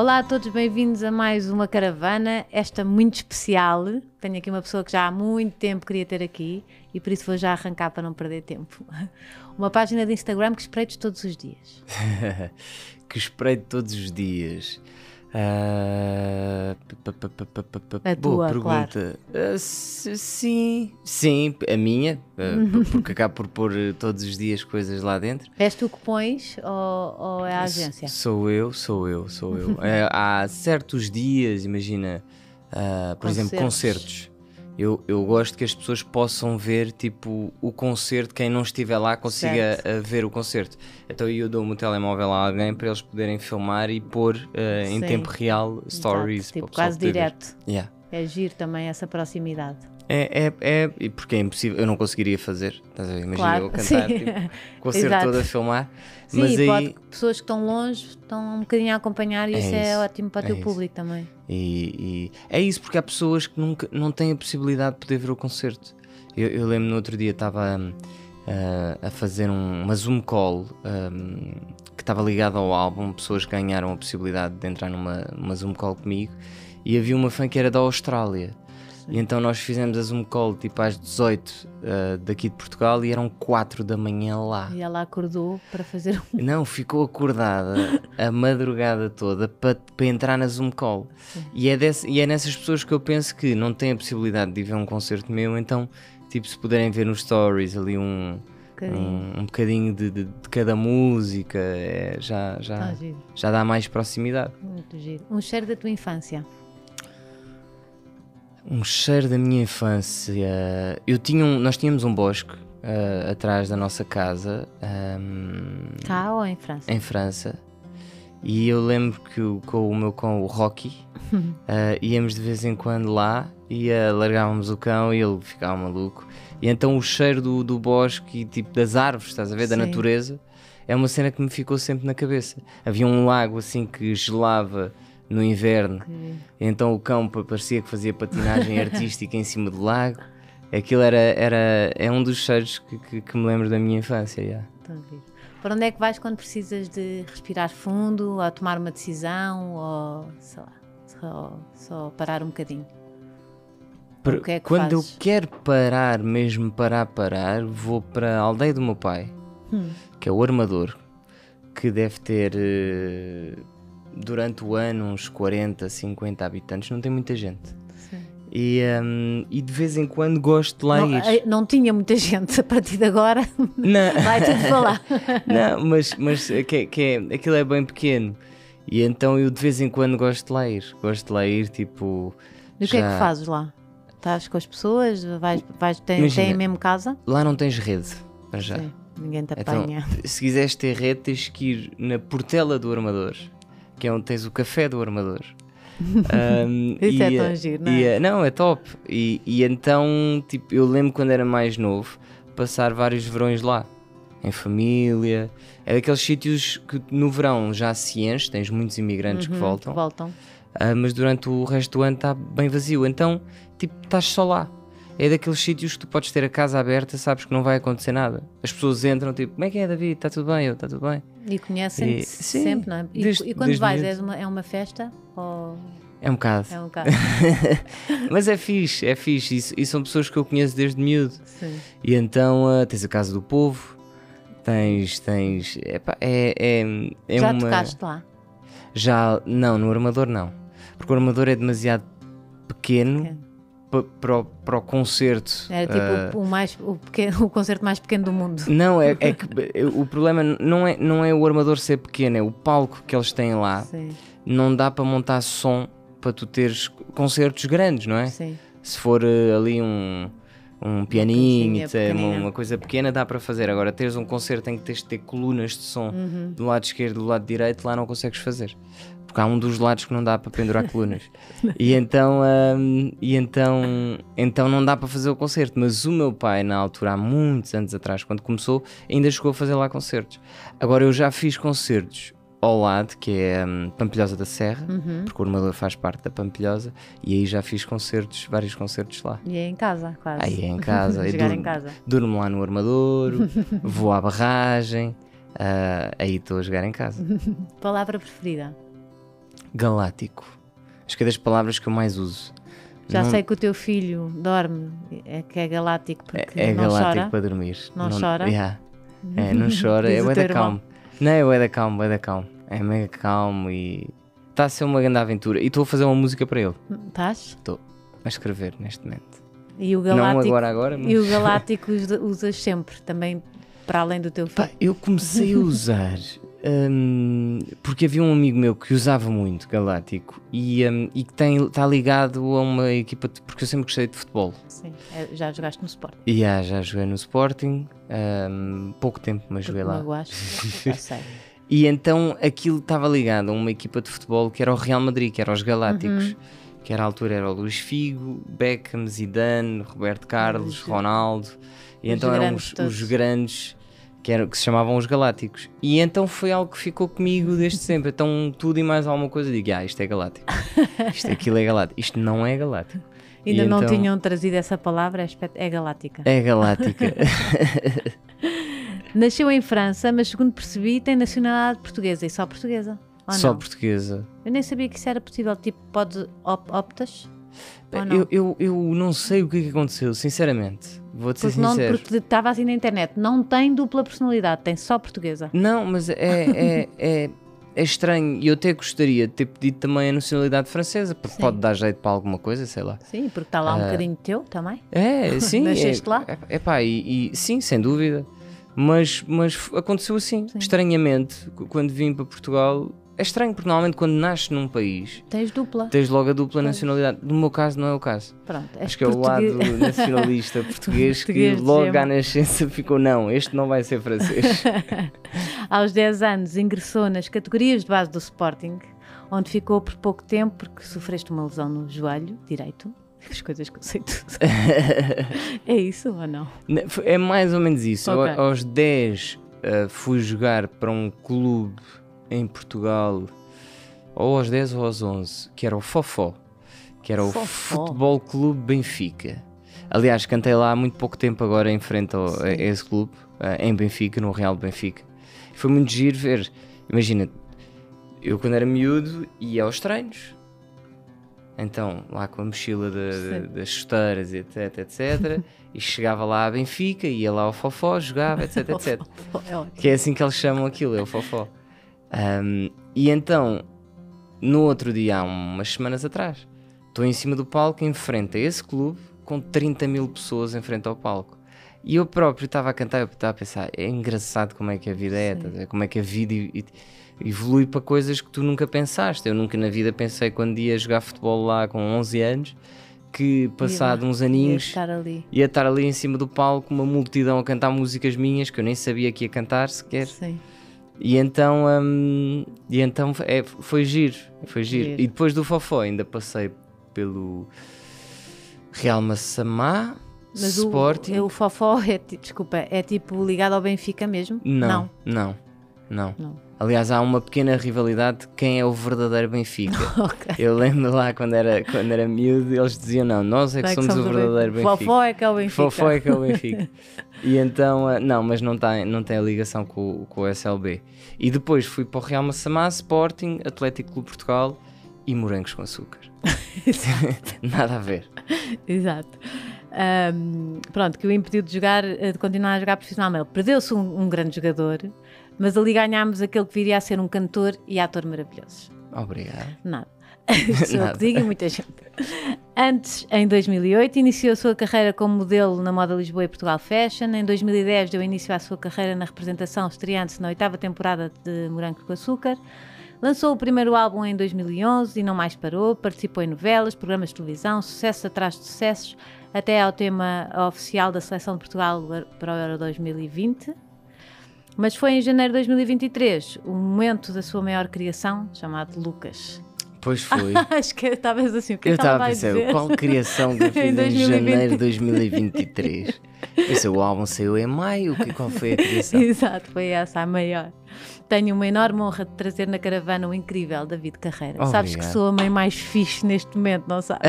Olá a todos, bem-vindos a mais uma caravana, esta muito especial. Tenho aqui uma pessoa que já há muito tempo queria ter aqui e por isso vou já arrancar para não perder tempo. Uma página de Instagram que espreito todos os dias. que espreito todos os dias. Uh, a boa tua, pergunta. Claro. Uh, sim, sim, a minha, uh, porque acabo por pôr ah, todos os dias coisas lá dentro. És tu que pões ou, ou é a agência? S sou eu, sou eu, sou eu. É, há certos dias, imagina, por concertos. exemplo, concertos eu, eu gosto que as pessoas possam ver tipo o concerto, quem não estiver lá consiga eh, ver o concerto. Então eu dou-me o telemóvel a alguém para eles poderem filmar e pôr uh, em tempo real stories. Exato, tipo, quase direto. Yeah. É giro também essa proximidade. É, é, é, porque é impossível, eu não conseguiria fazer. Imagina claro, eu cantar, tipo, concerto todo a filmar. Sim, mas aí... pode, pessoas que estão longe estão um bocadinho a acompanhar e é isso, é ótimo para o teu é isso. público também. E, e, é isso, porque há pessoas que nunca, não têm a possibilidade de poder ver o concerto. Eu, eu lembro no outro dia estava uh, a fazer um, uma Zoom call um, ah, que estava ligada ao álbum, pessoas ganharam a possibilidade de entrar numa, numa Zoom call comigo e havia uma fã que era da Austrália e então nós fizemos a Zoom call tipo às 18 uh, eh, daqui de Portugal e eram 4 da manhã lá. E ela acordou para fazer um. Não, ficou acordada a madrugada toda para, para entrar na Zoom call. E é, desse, e é nessas pessoas que eu penso que não têm a possibilidade de ver um concerto meu, então, tipo, se puderem ver nos stories ali um. Um, um, bocadinho de, de, de cada música, é, já, já, ah, já dá mais proximidade. Muito giro. Um cheiro da tua infância. Um cheiro da minha infância. Eu tinha um, nós tínhamos um bosque uh, atrás da nossa casa. Um, Cá tá ou em França? Em França. E eu lembro que o, com o meu cão, o Rocky, uh, íamos de vez em quando lá e uh, largávamos o cão e ele ficava maluco. E então o cheiro do, do bosque e tipo das árvores, estás a ver? Da natureza, é uma cena que me ficou sempre na cabeça. Havia um lago assim que gelava no inverno. Então o cão parecia que fazia patinagem artística em cima do lago. Aquilo era, era é um dos cheiros que, que, que me lembro da minha infância. Yeah. Para onde é que vais quando precisas de respirar fundo, ou tomar uma decisão, ou sei lá, só, só parar um bocadinho? Para, o que é que quando fazes? eu quero parar, mesmo parar, parar, vou para a aldeia do meu pai, hum. que é o armador, que deve ter. Uh, durante o ano uns 40, 50 habitantes, não tem muita gente. Sim. E, um, e de vez em quando gosto de lá não, ir. Eh, não tinha muita gente a partir de agora, não. vai tudo falar. lá. Não, mas, mas é que, é, que é, aquilo é bem pequeno. E então eu de vez em quando gosto de lá ir. Gosto de lá ir, tipo. E o já... que é que fazes lá? Estás com as pessoas? Vais, vais, tem, Imagina, tem a mesma casa? Lá não tens rede, para já. Sim, ninguém te então, apanha. Então, se quiseres ter rede, tens que ir na Portela do Armador que é onde tens o café do armador. Um, Isso é e, é tão giro, não é? E, não, é top. E, e então, tipo, eu lembro quando era mais novo, passar vários verões lá, em família. É daqueles sítios que no verão já se enche, tens muitos imigrantes uhum, que voltam. Que voltam. Uh, mas durante o resto do ano está bem vazio. Então, tipo, estás só lá é daqueles sítios que tu podes ter a casa aberta, sabes que não vai acontecer nada. As pessoas entram, tipo, como é que é, David? Está tudo bem? Eu, está tudo bem. E conhecem-te -se sempre, não é? E, desde, e quando vais, é uma, é uma festa? Ou... É um bocado. É um bocado. Mas é fixe, é fixe. E, e, são pessoas que eu conheço desde miúdo. Sim. E então uh, tens a Casa do Povo, tens. tens epá, é, é, é Já uma... tocaste lá? Já, não, no Armador não. Porque o Armador é demasiado pequeno para o, para o concerto. Era tipo uh, o, mais, o, pequeno, o concerto mais pequeno do mundo. Não, é, é que o problema não é, não é o armador ser pequeno, é o palco que eles têm lá. Sim. Não dá para montar som para tu teres concertos grandes, não é? Sim. Se for uh, ali um, um pianinho, uma, uma, coisa pequena, dá para fazer. Agora, teres um concerto em que tens de ter colunas de som uhum. do lado esquerdo, do lado direito, lá não consegues fazer porque há um dos lados que não dá para pendurar colunas. e então, um, e então, então não dá para fazer o concerto. Mas o meu pai, na altura, há muitos anos atrás, quando começou, ainda chegou a fazer lá concertos. Agora, eu já fiz concertos ao lado, que é um, Pampilhosa da Serra, uhum. porque o Armador faz parte da Pampilhosa, e aí já fiz concertos, vários concertos lá. E é em casa, quase. Aí é em casa. Jogar durmo, em casa. Durmo lá no armador vou à barragem, uh, aí estou a jogar em casa. Palavra preferida? galáctico. Acho que é das palavras que eu mais uso. Já não... sei que o teu filho dorme, é que é galáctico é, porque é, é não galáctico chora. para dormir. Não, não... chora? Yeah. É, não chora, é o da calmo. Não, é o da calmo, é da calmo. É mega calmo e está a ser uma grande aventura. E estou a fazer uma música para ele. Estás? Estou a escrever neste momento. E o Galáctico, agora, agora, mas... e o galáctico usas sempre, também para além do teu filho. Pá, eu comecei a usar um, porque havia um amigo meu que usava muito Galáctico e, um, e que tem, está ligado a uma equipa, de, porque eu sempre gostei de futebol. Sim, é, já jogaste no Sporting? Yeah, já joguei no Sporting, um, pouco tempo, mas porque joguei lá. E então aquilo estava ligado a uma equipa de futebol que era o Real Madrid, que era os Galácticos. Uhum. Que era altura era o Luís Figo, Beckham, Zidane, Roberto Carlos, Ronaldo. E os então eram os, os grandes que, era, que se chamavam Os Galácticos. E então foi algo que ficou comigo desde sempre. Então, tudo e mais alguma coisa, digo: ah, isto é galáctico, isto aquilo é galáctico, isto não é galáctico. Ainda e não então... tinham trazido essa palavra, é, é galáctica. É galáctica. Nasceu em França, mas segundo percebi, tem nacionalidade portuguesa e só portuguesa. só não? portuguesa. Eu nem sabia que isso era possível. Tipo, pode op optas? Eu, eu, eu não sei o que é aconteceu, sinceramente. Vou te porque ser não, sincero. Porque estava assim na internet. Não tem dupla personalidade, tem só portuguesa. Não, mas é, é, é, é, é estranho. E eu até gostaria de ter pedido também a nacionalidade francesa, porque sim. pode dar jeito para alguma coisa, sei lá. Sim, porque está lá um ah, bocadinho teu também. É, sim. Nasceste é, lá. É, é pá, e, e, sim, sem dúvida. Mas, mas aconteceu assim, sim. estranhamente, quando vim para Portugal, é estranho porque normalmente quando nasces num país. Tens dupla. Tens logo a dupla Tens. nacionalidade. No meu caso, não é o caso. Pronto, Acho que é o lado nacionalista português, português que logo à nascença ficou: não, este não vai ser francês. Aos 10 anos ingressou nas categorias de base do Sporting, onde ficou por pouco tempo porque sofreste uma lesão no joelho direito. As coisas que eu sei tudo. é isso ou não? É mais ou menos isso. Okay. aos 10 uh, eh, fui jogar para um clube em Portugal, ou aos 10 ou aos 11, que era o Fofó, que era Fofó. o Futebol Clube Benfica. Aliás, cantei lá há muito pouco tempo agora em frente ao, a esse clube, eh, em Benfica, no Real Benfica. Foi muito giro ver. Imagina, eu quando era miúdo ia aos treinos. Então, lá com a mochila de, de, das chuteiras, etc, etc. e chegava lá a Benfica, ia lá ao Fofó, jogava, etc, etc. É que é assim que eles chamam aquilo, é o Fofó. Um, e então, no outro dia, há umas semanas atrás, estou em cima do palco em frente a esse clube com 30 mil pessoas em frente ao palco. E eu próprio estava a cantar, eu estava a pensar, é engraçado como é que a vida é, como é que a vida evolui para coisas que tu nunca pensaste. Eu nunca na vida pensei quando ia jogar futebol lá com 11 anos que passado uns aninhos ia estar, ali. ia estar ali em cima do palco uma multidão a cantar músicas minhas que eu nem sabia que ia cantar sequer. Sim. E então, um, e então é, foi giro, foi giro. giro. E depois do Fofó ainda passei pelo Real Massamá, Mas Sporting. O, o Fofó, é, desculpa, é tipo ligado ao Benfica mesmo? Não, não, não. não. não. Aliás, há uma pequena rivalidade de quem é o verdadeiro Benfica. okay. Eu lembro lá quando era, quando era miúdo, eles diziam: não, nós é que, é que somos, o verdadeiro Benfica. Fofó é que é o Benfica. Fofó é que é o Benfica. e então, eh, não, mas não tem, não tem ligação com, com o SLB. E depois fui para o Real Massamá, Sporting, Atlético Clube Portugal e morangos com açúcar. Nada a ver. Exato. Um, pronto, que o impediu de jogar, eh, de continuar a jogar profissionalmente. Perdeu-se um, um grande jogador mas ali ganhámos aquele que viria a ser um cantor e ator maravilhoso. Obrigado. Nada. Sou o que digo muita gente. Antes, em 2008, iniciou a sua carreira como modelo na moda Lisboa e Portugal Fashion. Em 2010, deu início à sua carreira na representação, estreante na oitava temporada de Morango com Açúcar. Lançou o primeiro álbum em 2011 e não mais parou. Participou em novelas, programas de televisão, sucesso atrás de sucessos, até ao tema oficial da Seleção de Portugal para o Euro 2020. Mas foi em janeiro de 2023 o momento da sua maior criação, chamado Lucas. Pois foi. Acho que estavas assim, o que é Eu estava a pensar, qual criação que eu fiz em, em janeiro de 2023? Esse, o álbum saiu em maio, qual foi a criação? Exato, foi essa a maior. Tenho uma enorme honra de trazer na caravana o incrível David Carreira. Obrigado. Sabes que sou a mãe mais fixe neste momento, não sabes?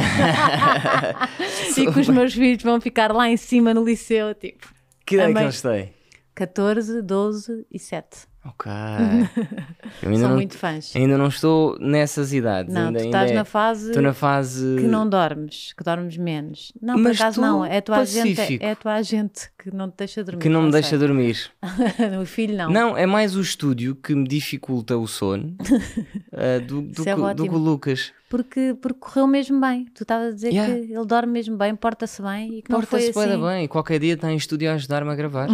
e que os meus filhos vão ficar lá em cima no liceu, tipo. Que ideia é que eles têm? 14, 12 e 7. Ok. Eu ainda São não, muito fãs. Ainda não estou nessas idades. Não, ainda, tu estás ainda é- na fase. Estou na fase. Que não dormes, que dormes menos. Não, Mas por acaso não. É a, tua agente, é-, é a tua agente que não te deixa dormir. Que não, não me sei. deixa dormir. o filho não. Não, é mais o estúdio que me dificulta o sono uh, do, do, é que, do, que, o Lucas. Porque, porque correu mesmo bem. Tu estavas a dizer yeah. que ele dorme mesmo bem, porta-se bem e que porta não foi assim. Porta-se bem, qualquer dia está em estúdio a ajudar-me a gravar.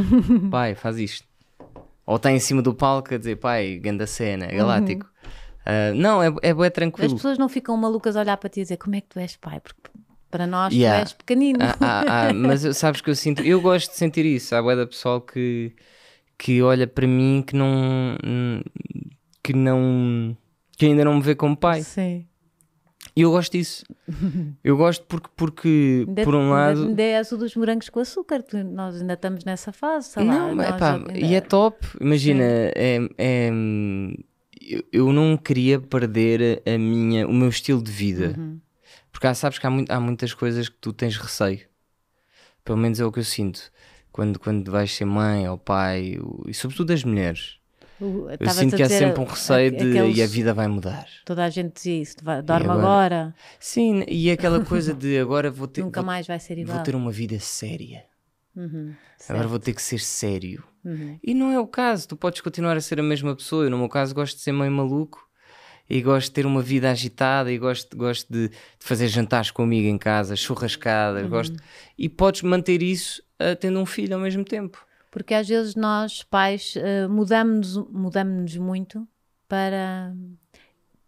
Pai, faz isto. Ou está em cima do palco a dizer, pai, ganda cena, galáctico. É uhum. Uh, não, é, é, é tranquilo. As pessoas não ficam malucas a olhar para ti e dizer como é que tu és pai, porque para nós yeah. tu és pequenino. Ah, ah, ah, mas sabes que eu sinto, eu gosto de sentir isso. Há da pessoal que, que olha para mim que não. que não. que ainda não me vê como pai. Sim. E eu gosto disso. Eu gosto porque, porque de, por um lado. Ainda é azul dos morangos com açúcar, nós ainda estamos nessa fase. Sei não, lá, epá, ainda... e é top. Imagina, é, é, eu não queria perder a minha, o meu estilo de vida. Uhum. Porque há, sabes que há, há muitas coisas que tu tens receio. Pelo menos é o que eu sinto. Quando, quando vais ser mãe ou pai, e sobretudo das mulheres eu sinto que há é sempre um receio a, de aqueles, e a vida vai mudar. Toda a gente diz isso, dorme agora, agora, Sim, e aquela coisa de agora vou ter. Nunca vou, mais vai ser igual. Vou ter uma vida séria. Uhum, agora vou ter que ser sério. Uhum. E não é o caso, tu podes continuar a ser a mesma pessoa. Eu, no meu caso, gosto de ser meio maluco e gosto de ter uma vida agitada e gosto, gosto de, de fazer jantares comigo em casa, churrascada uhum. gosto. E podes manter isso uh, tendo um filho ao mesmo tempo. Porque às vezes nós, pais, eh, mudamos-nos mudamos muito para,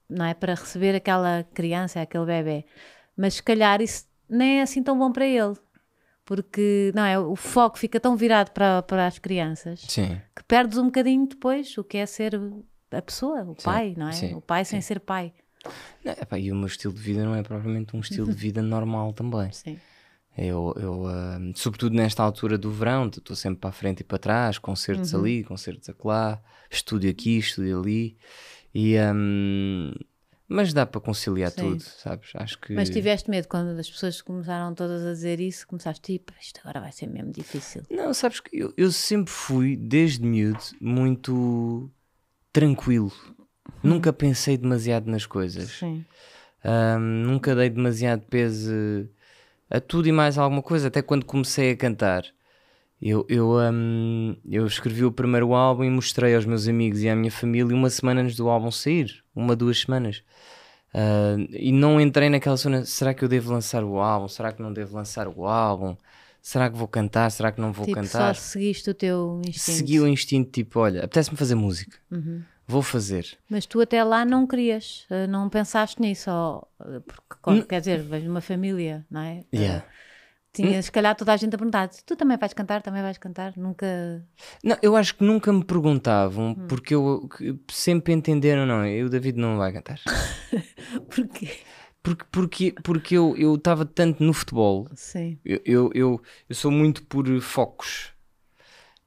não é, para receber aquela criança, aquele bebê. Mas se calhar isso nem é assim tão bom para ele. Porque não é, o foco fica tão virado para, para as crianças Sim. que perdes um bocadinho depois o que é ser a pessoa, o Sim. pai, não é? Sim. O pai sem ser pai. Não, epá, e o meu estilo de vida não é propriamente um estilo de vida normal também. Sim. Eu, eu uh, sobretudo nesta altura do verão, estou sempre para a frente e para trás, concertos uhum. ali, concertos acolá, estúdio aqui, estúdio ali. E, um, mas dá para conciliar Sim. tudo, sabes? Acho que... Mas tiveste medo quando as pessoas começaram todas a dizer isso, começaste tipo, isto agora vai ser mesmo difícil. Não, sabes que eu, eu sempre fui, desde miúdo, muito tranquilo. Uhum. Nunca pensei demasiado nas coisas. Sim. Um, nunca dei demasiado peso a tudo e mais alguma coisa, até quando comecei a cantar. Eu, eu, um, eu escrevi o primeiro álbum e mostrei aos meus amigos e à minha família uma semana antes do álbum sair, uma, duas semanas. Uh, e não entrei naquela zona, será que eu devo lançar o álbum? Será que não devo lançar o álbum? Será que vou cantar? Será que não vou tipo, cantar? Só seguiste o teu instinto. Segui o instinto, tipo, olha, apetece-me fazer música. Uhum vou fazer. Mas tu até lá não querias, eh, não pensaste nisso, eh, porque, hum. quer dizer, vejo uma família, não é? Eh, yeah. Tinha, hum. se calhar, toda a gente a perguntar tu também vais cantar, também vais cantar, nunca... Não, eu acho que nunca me perguntavam, hum. porque eu sempre entenderam, não, eu, David, não vai cantar. Porquê? Porque, porque, porque eu estava tanto no futebol, Sim. Eu, eu, eu, eu sou muito por focos,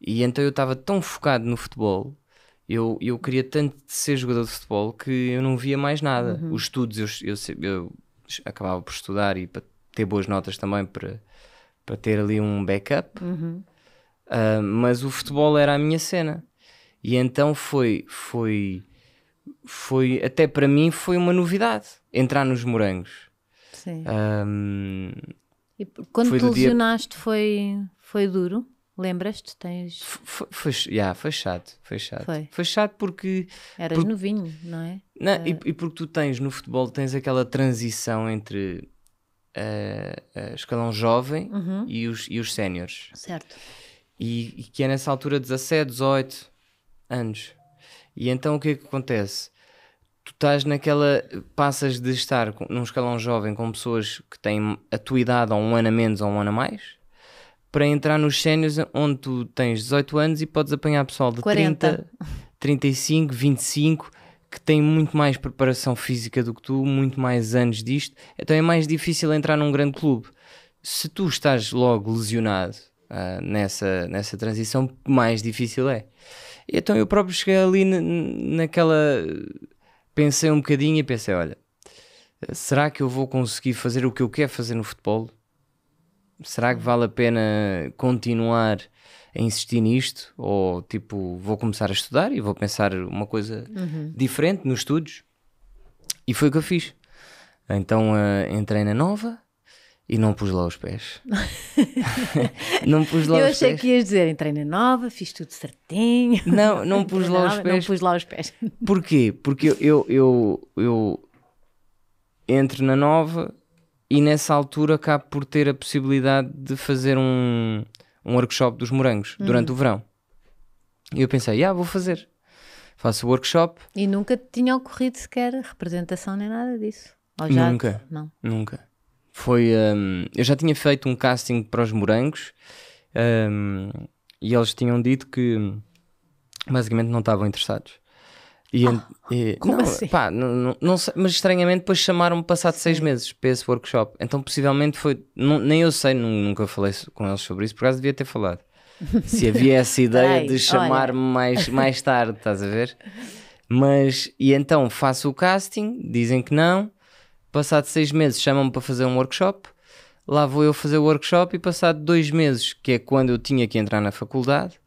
e então eu estava tão focado no futebol eu, eu queria tanto ser jogador de futebol que eu não via mais nada. Uhum. Os estudos, eu, eu, eu, acabava por estudar e para ter boas notas também, para, para ter ali um backup. Uhum. Uh, mas o futebol era a minha cena. E então foi, foi, foi, até para mim, foi uma novidade entrar nos morangos. Sim. Ah, um, e quando foi te lesionaste, dia... foi, foi duro? Lembras-te? Tens... Foi, foi, yeah, foi chato, foi chato. Foi, foi chato porque... Eras porque, novinho, não é? Não, uh... e, ah. e, porque tu tens no futebol, tens aquela transição entre uh, uh, escalão jovem uhum. e os, e os séniores. Certo. E, e, que é nessa altura 17, 18 anos. E então o que é que acontece? Tu estás naquela. passas de estar num escalão jovem com pessoas que têm a tua idade ou um ano a menos ou um ano a mais para entrar nos sénios onde tu tens 18 anos e podes apanhar pessoal de 40. 30, 35, 25, que tem muito mais preparação física do que tu, muito mais anos disto, então é mais difícil entrar num grande clube. Se tu estás logo lesionado uh, nessa, nessa transição, mais difícil é. Então eu próprio cheguei ali naquela. Pensei um bocadinho e pensei: olha, será que eu vou conseguir fazer o que eu quero fazer no futebol? será que vale a pena continuar a insistir nisto? Ou tipo, vou começar a estudar e vou pensar uma coisa uhum. diferente nos estudos? E foi o que eu fiz. Então uh, entrei na nova e não pus lá os pés. não pus lá eu os pés. Eu achei que ias dizer, entrei na nova, fiz tudo certinho. Não, não pus lá os pés. Não pus lá os pés. Porquê? Porque eu, eu, eu, eu entro na nova e nessa altura acabo por ter a possibilidade de fazer um, um workshop dos morangos uhum. durante o verão. E eu pensei, ah, vou fazer. Faço o workshop. E nunca tinha ocorrido sequer representação nem nada disso? nunca. Não. Nunca. Foi. Um, eu já tinha feito um casting para os morangos um, e eles tinham dito que hum, basicamente não estavam interessados. E, ah, e, como não, assim? Pá, não, não, não, mas estranhamente depois chamaram-me passado Sim. seis meses para esse workshop. Então possivelmente foi. Não, nem eu sei, nunca falei com eles sobre isso, por acaso devia ter falado. Se havia essa ideia Ai, de chamar-me mais, mais tarde, estás a ver? Mas, e então faço o casting, dizem que não. Passado seis meses chamam-me para fazer um workshop. Lá vou eu fazer o workshop e passado dois meses, que é quando eu tinha que entrar na faculdade,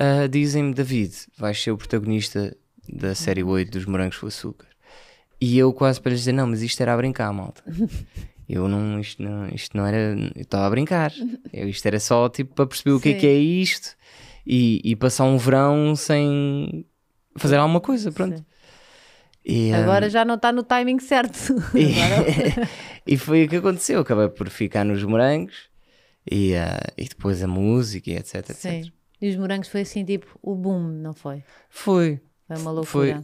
uh, dizem-me, David, vais ser o protagonista da série 8 dos Morangos com Açúcar. E eu quase para dizer, não, mas isto era a brincar, malta. Eu não, isto não, isto não era, eu estava a brincar. Eu, isto era só tipo para perceber Sim. o que é que é isto e, e passar um verão sem fazer alguma coisa, pronto. Sim. E, hum, Agora um... já não está no timing certo. E... e, foi o que aconteceu. Acabei por ficar nos morangos e, uh, e depois a música etc, Sim. etc. E os morangos foi assim tipo o boom, não foi? Foi, foi uma loucura.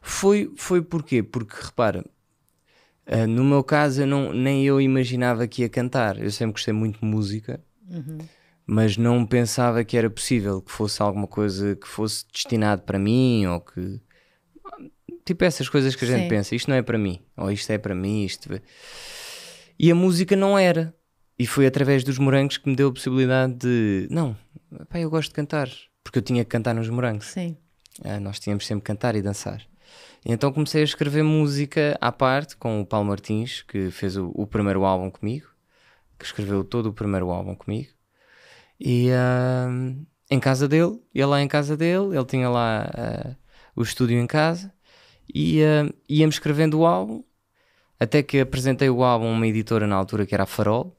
Foi, foi, foi porquê? Porque, repara, uh, no meu caso, eu não, nem eu imaginava que ia cantar. Eu sempre gostei muito de música, uhum. mas não pensava que era possível que fosse alguma coisa que fosse destinado para mim ou que. Tipo essas coisas que a gente Sim. pensa, isto não é para mim, ou isto é para mim, isto. É-". E a música não era. E foi através dos morangos que me deu a possibilidade de. Não, pá, eu gosto de cantar. Porque eu tinha que cantar nos morangos. Sim. Ah, nós tínhamos sempre cantar e dançar. E então comecei a escrever música à parte com o Paulo Martins, que fez o, o primeiro álbum comigo, que escreveu todo o primeiro álbum comigo. E uh, em casa dele, ia lá em casa dele, ele tinha lá uh, o estúdio em casa, e uh, escrevendo o álbum, até que apresentei o álbum a uma editora na altura que era a Farol.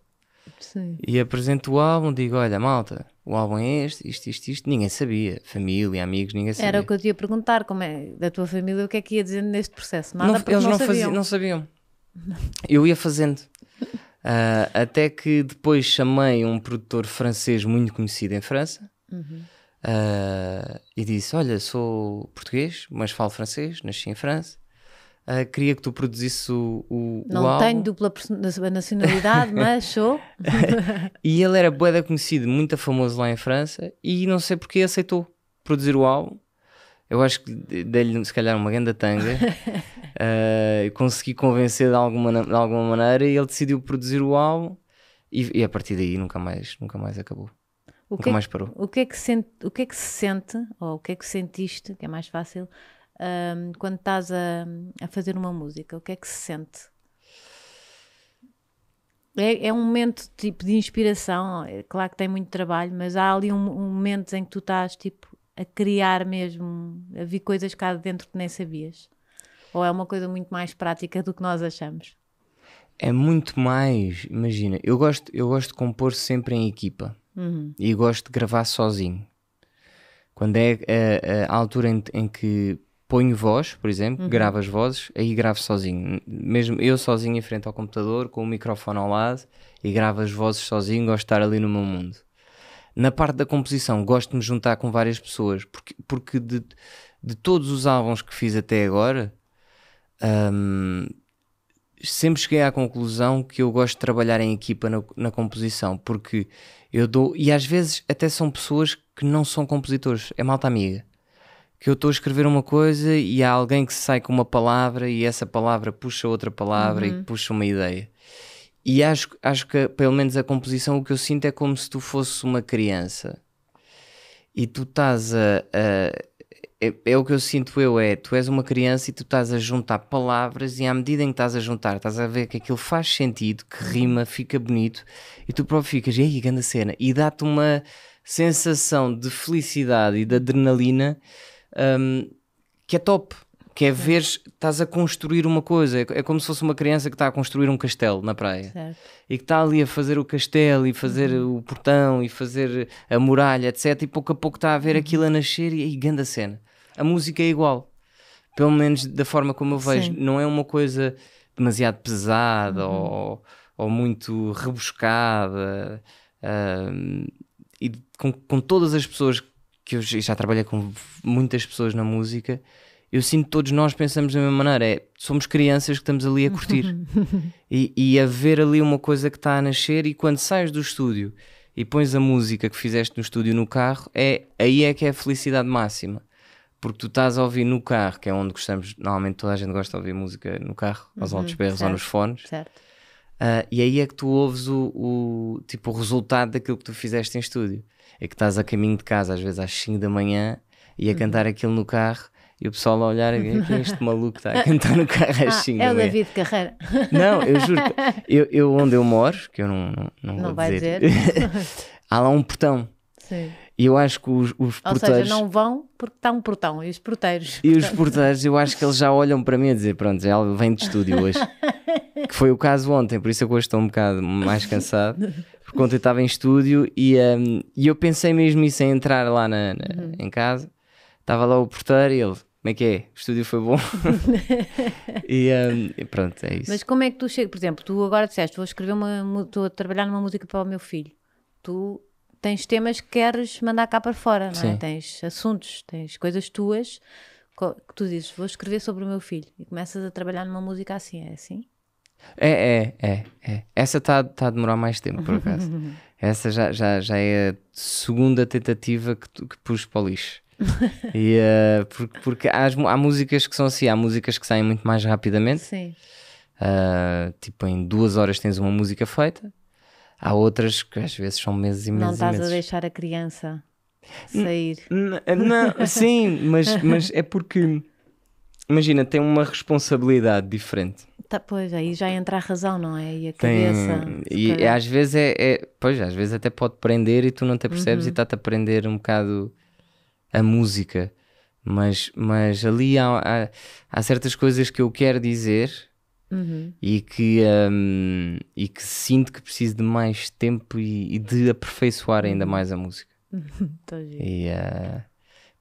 Sim. E apresento o álbum, digo: Olha, malta, o álbum é este, isto, isto, isto, ninguém sabia. Família, amigos, ninguém sabia. Era o que eu te ia perguntar, como é, da tua família, o que é que ia dizendo neste processo? Nada não, eles não, não sabiam. não sabiam. Eu ia fazendo. Uh, até que depois chamei um produtor francês muito conhecido em França uhum. uh, e disse: Olha, sou português, mas falo francês, nasci em França. Uh, queria que tu produzisse o, o Não o tenho dupla nacionalidade, mas sou. e ele era boeda conhecido, muito famoso lá em França, e não sei porque aceitou produzir o álbum. Eu acho que dei-lhe, se calhar, uma grande tanga. uh, consegui convencer de alguma, de alguma maneira e ele decidiu produzir o álbum. E, e a partir daí nunca mais, nunca mais acabou. O nunca é que, mais parou. O que, é que sente, o que é que se sente, ou o que é que sentiste, que é mais fácil, um, quando estás a, a, fazer uma música? O que é que se sente? É, é um momento tipo de inspiração, é claro que tem muito trabalho, mas há ali um, um momento em que tu estás tipo a criar mesmo, a vir coisas cá dentro que nem sabias? Ou é uma coisa muito mais prática do que nós achamos? É muito mais, imagina, eu gosto, eu gosto de compor sempre em equipa uhum. e gosto de gravar sozinho. Quando é a, a altura em, em, que ponho voz, por exemplo, uhum. gravo as vozes, aí gravo sozinho. Mesmo eu sozinho em frente ao computador, com o microfone ao lado, e gravo as vozes sozinho, gosto de estar ali no meu mundo. Na parte da composição, gosto de me juntar com várias pessoas, porque, porque de, de todos os álbuns que fiz até agora, um, sempre cheguei à conclusão que eu gosto de trabalhar em equipa na, na, composição, porque eu dou, e às vezes até são pessoas que não são compositores, é malta amiga que eu estou a escrever uma coisa e há alguém que sai com uma palavra e essa palavra puxa outra palavra uhum. e puxa uma ideia. E acho, acho que, pelo menos a composição, o que eu sinto é como se tu fosses uma criança e tu estás a. a é, é, o que eu sinto eu, é tu és uma criança e tu estás a juntar palavras e à medida em que estás a juntar, estás a ver que aquilo faz sentido, que rima, fica bonito e tu próprio ficas, ei, grande cena, e dá-te uma sensação de felicidade e de adrenalina um, que é top. Que é ver, estás a construir uma coisa. É, é como se fosse uma criança que está a construir um castelo na praia. Certo. E que está ali a fazer o castelo e fazer uhum. o portão e fazer a muralha, etc. E pouco a pouco está a ver uhum. aquilo a nascer e, aí, grande a cena. A música é igual. Pelo menos da forma como eu vejo. Sim. Não é uma coisa demasiado pesada uhum. ou, ou, muito rebuscada. e com, com todas as pessoas que eu já trabalhei com muitas pessoas na música, eu sinto que todos nós pensamos da mesma maneira. É, somos crianças que estamos ali a curtir e, e, a ver ali uma coisa que está a nascer. E quando sais do estúdio e pões a música que fizeste no estúdio no carro, é aí é que é a felicidade máxima. Porque tu estás a ouvir no carro, que é onde gostamos, normalmente toda a gente gosta de ouvir música no carro, aos uhum, altos berros ou nos fones. Certo. Uh, e aí é que tu ouves o, o, tipo, o resultado daquilo que tu fizeste em estúdio é que estás a caminho de casa, às vezes às 5 da manhã, e a uhum. cantar aquilo no carro e o pessoal a olhar e é este maluco está a cantar no carro às 5 ah, É o David Carreira. Não, eu juro, eu, eu, onde eu moro, que eu não, não, não, não vai dizer, dizer. há lá um portão. Sim. E eu acho que os, os Ou porteiros. Ou seja, não vão porque está um portão. E os porteiros. E os porteiros, eu acho que eles já olham para mim a dizer: pronto, já vem de estúdio hoje. que foi o caso ontem, por isso é eu hoje estou um bocado mais cansado porque ontem estava em estúdio e, um, e eu pensei mesmo isso em entrar lá na, na uhum. em casa. Estava lá o porteiro e ele, como é que é? O estúdio foi bom. e, um, pronto, é isso. Mas como é que tu chega, por exemplo, tu agora disseste, vou escrever uma, estou a trabalhar numa música para o meu filho. Tu tens temas que queres mandar cá para fora, não é? Sim. Tens assuntos, tens coisas tuas que tu dizes, vou escrever sobre o meu filho e começas a trabalhar numa música assim, é assim? É, é, é. é. Essa está tá a demorar mais tempo, por acaso. Essa já, já, já é a segunda tentativa que, que pus para o lixo. e, uh, porque porque há, há, músicas que são assim, há músicas que saem muito mais rapidamente. Sim. Uh, tipo, em duas horas tens uma música feita. Há outras que às vezes são meses e meses. Não estás a deixar a criança sair. N não, sim, mas, mas é porque imagina, tem uma responsabilidade diferente. Tá, pois, aí já entra a razão, não é? E a cabeça. Tem, e às vezes é, é, Pois, às vezes até pode prender e tu não te percebes uhum. e está-te a prender um bocado a música. Mas, mas ali há, há, há certas coisas que eu quero dizer uhum. e, que, um, e que sinto que preciso de mais tempo e, e de aperfeiçoar ainda uhum. mais a música. Tá e, uh,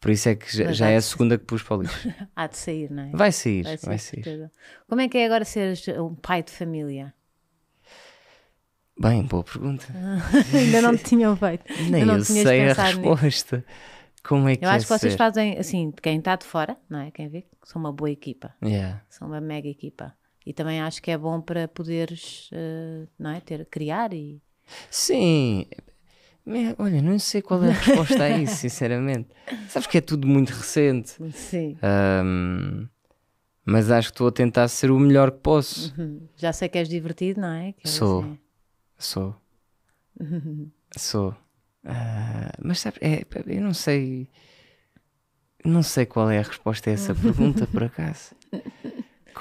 por isso é que já, já é a segunda que pus para o lixo. há de sair, não é? Vai sair, vai sair. Vai sair. Como é que é agora seres um pai de família? Bem, boa pergunta. Ainda não te tinham feito. Nem eu sei a resposta. Nisso. Como é que Eu acho é que vocês ser? fazem, assim, quem está de fora, não é? Quem vê, são uma boa equipa. Yeah. São uma mega equipa. E também acho que é bom para poderes, uh, não é? Ter, criar e... Sim, Olha, não sei qual é a resposta a isso, sinceramente. Sabes que é tudo muito recente. Sim. Um, mas acho que estou a tentar ser o melhor que posso. Uhum. Já sei que és divertido, não é? Quero sou. Dizer. É. Sou. Uhum. Sou. Uh, mas sabes, é, eu não sei. Não sei qual é a resposta a essa pergunta, por acaso.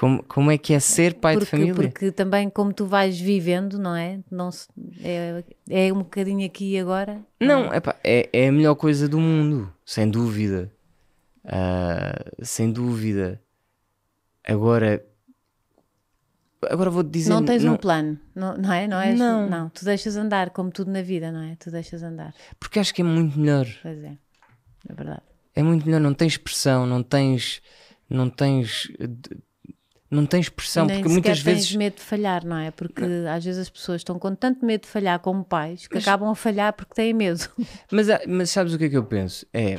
Como, como é que é ser pai porque, de família? Porque também como tu vais vivendo, não é? Não se, é, é um bocadinho aqui e agora? Não, não é? é, é a melhor coisa do mundo, sem dúvida. Uh, sem dúvida. Agora, agora vou-te dizer... Não tens não, um plano, não, não é? Não, és, não. não, tu deixas andar, como tudo na vida, não é? Tu deixas andar. Porque acho que é muito melhor. Pois é, é verdade. É muito melhor, não tens pressão, não tens... Não tens não tens pressão, Nem porque muitas vezes. tens medo de falhar, não é? Porque não. às vezes as pessoas estão com tanto medo de falhar como pais que mas... acabam a falhar porque têm medo. Mas, ah, mas sabes o que é que eu penso? É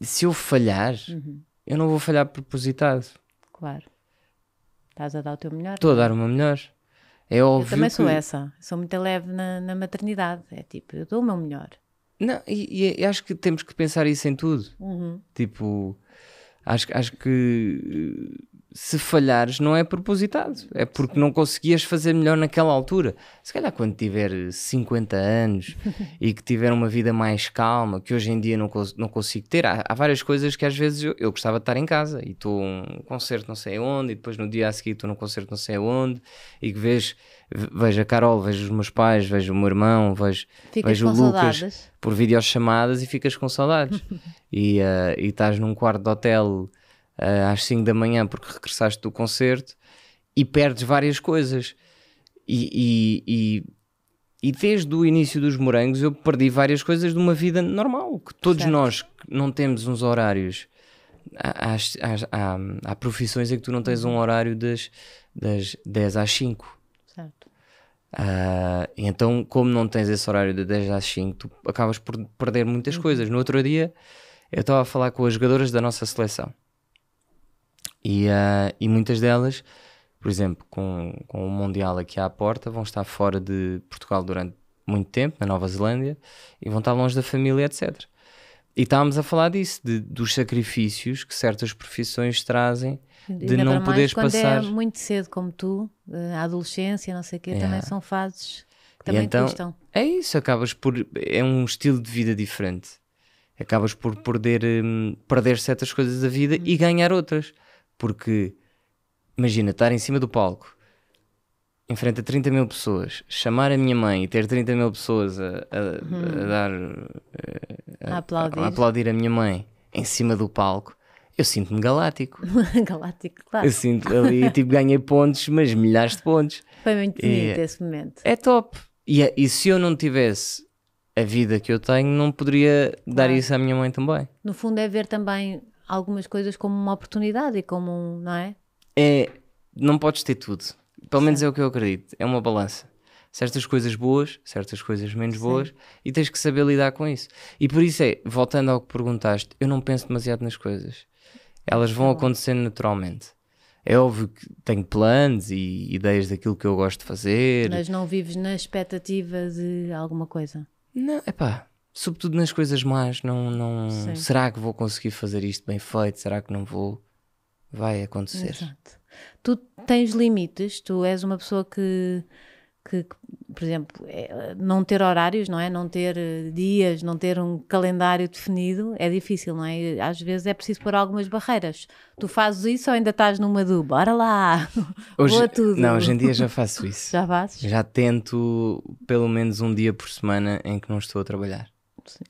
se eu falhar, uhum. eu não vou falhar propositado. Claro. Estás a dar o teu melhor. Estou a é? dar o meu melhor. É óbvio. Eu também sou que... essa. Sou muito leve na, na, maternidade. É tipo, eu dou o meu melhor. Não, e, e é, acho que temos que pensar isso em tudo. Uhum. Tipo, acho, acho que se falhares não é propositado, é porque não conseguias fazer melhor naquela altura. Se calhar quando tiver 50 anos e que tiver uma vida mais calma, que hoje em dia não, cons não consigo ter, há, há, várias coisas que às vezes eu, eu gostava de estar em casa e estou um concerto não sei onde, e depois no dia a seguir estou num concerto não sei onde, e que vejo, vejo a Carol, vejo os meus pais, vejo o meu irmão, vejo, vejo o Lucas saudades. por videochamadas e ficas com saudades. e, uh, e estás num quarto de hotel uh, às 5 da manhã porque regressaste do concerto e perdes várias coisas. E, e, e, e, desde o início dos morangos eu perdi várias coisas de uma vida normal, que todos certo. nós não temos uns horários. Há, há, há, há, profissões em que tu não tens um uhum. horário das, das 10 às 5. Certo. Uh, então, como não tens esse horário de 10 às 5, tu acabas por perder muitas uhum. coisas. No outro dia, eu estava a falar com as jogadoras da nossa seleção e, uh, e muitas delas, por exemplo, com, com o Mundial aqui à porta, vão estar fora de Portugal durante muito tempo, na Nova Zelândia, e vão estar longe da família, etc. E estávamos a falar disso, de, dos sacrifícios que certas profissões trazem de não poderes mais, é passar. É muito cedo, como tu, a eh, adolescência, não sei o quê, yeah. também são fases que também então, custam. É isso, acabas por. É um estilo de vida diferente. Acabas por perder, hum, perder certas coisas da vida hum. e uhum. ganhar outras. Porque imagina estar em cima do palco, em frente a 30 mil pessoas, chamar a minha mãe e ter 30 mil pessoas a, a, a uhum. dar a, a aplaudir. aplaudir a minha mãe em cima do palco, eu sinto-me galáctico. galáctico, claro. Eu sinto ali, tipo, ganhei pontos, mas milhares de pontos. Foi muito bonito e, esse momento. É top. E, é, e, se eu não tivesse a vida que eu tenho, não poderia claro. dar isso à minha mãe também. No fundo, é ver também algumas coisas como uma oportunidade e como um, não é? É, não podes ter tudo. Pelo Sim. menos é o que eu acredito. É uma balança. Certas coisas boas, certas coisas menos Sim. boas, e tens que saber lidar com isso. E por isso é, voltando ao que perguntaste, eu não penso demasiado nas coisas. Elas vão acontecendo naturalmente. É óbvio que tenho planos e ideias daquilo que eu gosto de fazer. Mas não vives na expectativa de alguma coisa? Não, é pá, sobretudo nas coisas más, não, não será que vou conseguir fazer isto bem feito? Será que não vou? Vai acontecer. Exato. Tu tens limites, tu és uma pessoa que, que, que, por exemplo, é, não ter horários, não é? Não ter eh, dias, não ter um calendário definido é difícil, não é? Às vezes é preciso pôr algumas barreiras. Tu fazes isso ou ainda estás numa do bora lá, hoje, boa tudo? Não, hoje em dia já faço isso. já fazes? Já tento pelo menos um dia por semana em que não estou a trabalhar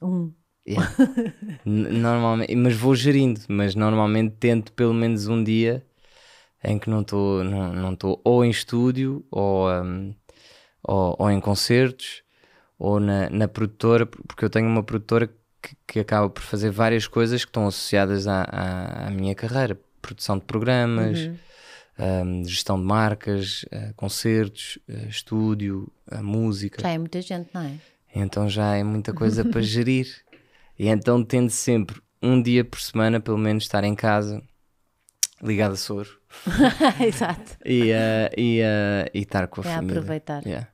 um. Yeah. normalmente, mas vou gerindo, mas normalmente tento pelo menos um dia em que não estou não, não ou em estúdio ou, um, ou, ou, em concertos ou na, na produtora, porque eu tenho uma produtora que, que acaba por fazer várias coisas que estão associadas à, à, à minha carreira: produção de programas, uhum. um, gestão de marcas, uh, concertos, uh, estúdio, música. Já é muita gente, não é? Então já é muita coisa para gerir. E então tendo sempre um dia por semana, pelo menos, estar em casa, ligado a soro. Exato. E, uh, e, uh, e estar com a é família. aproveitar. Yeah.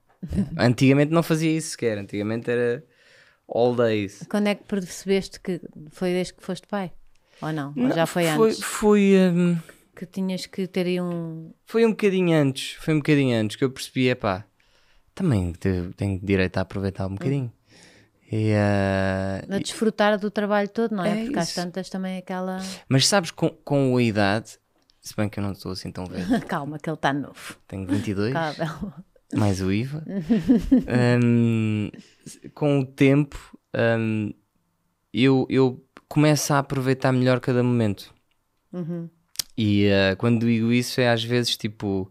Antigamente não fazia isso sequer, antigamente era all days. Quando é que percebeste que foi desde que foste pai? Ou não? não Ou já foi, foi antes? Foi. Um... Que tinhas que ter um. Foi um bocadinho antes, foi um bocadinho antes que eu percebi, é pá também tenho direito a aproveitar um hum. bocadinho. E, uh, a desfrutar do trabalho todo, não é? é Porque isso. às tantas também é aquela. Mas sabes, com, com a idade, se bem que eu não estou assim tão velho. Calma, que ele está novo. Tenho 22. Calma. Mais o IVA. um, com o tempo, um, eu, eu começo a aproveitar melhor cada momento. Uhum. E uh, quando digo isso, é às vezes tipo.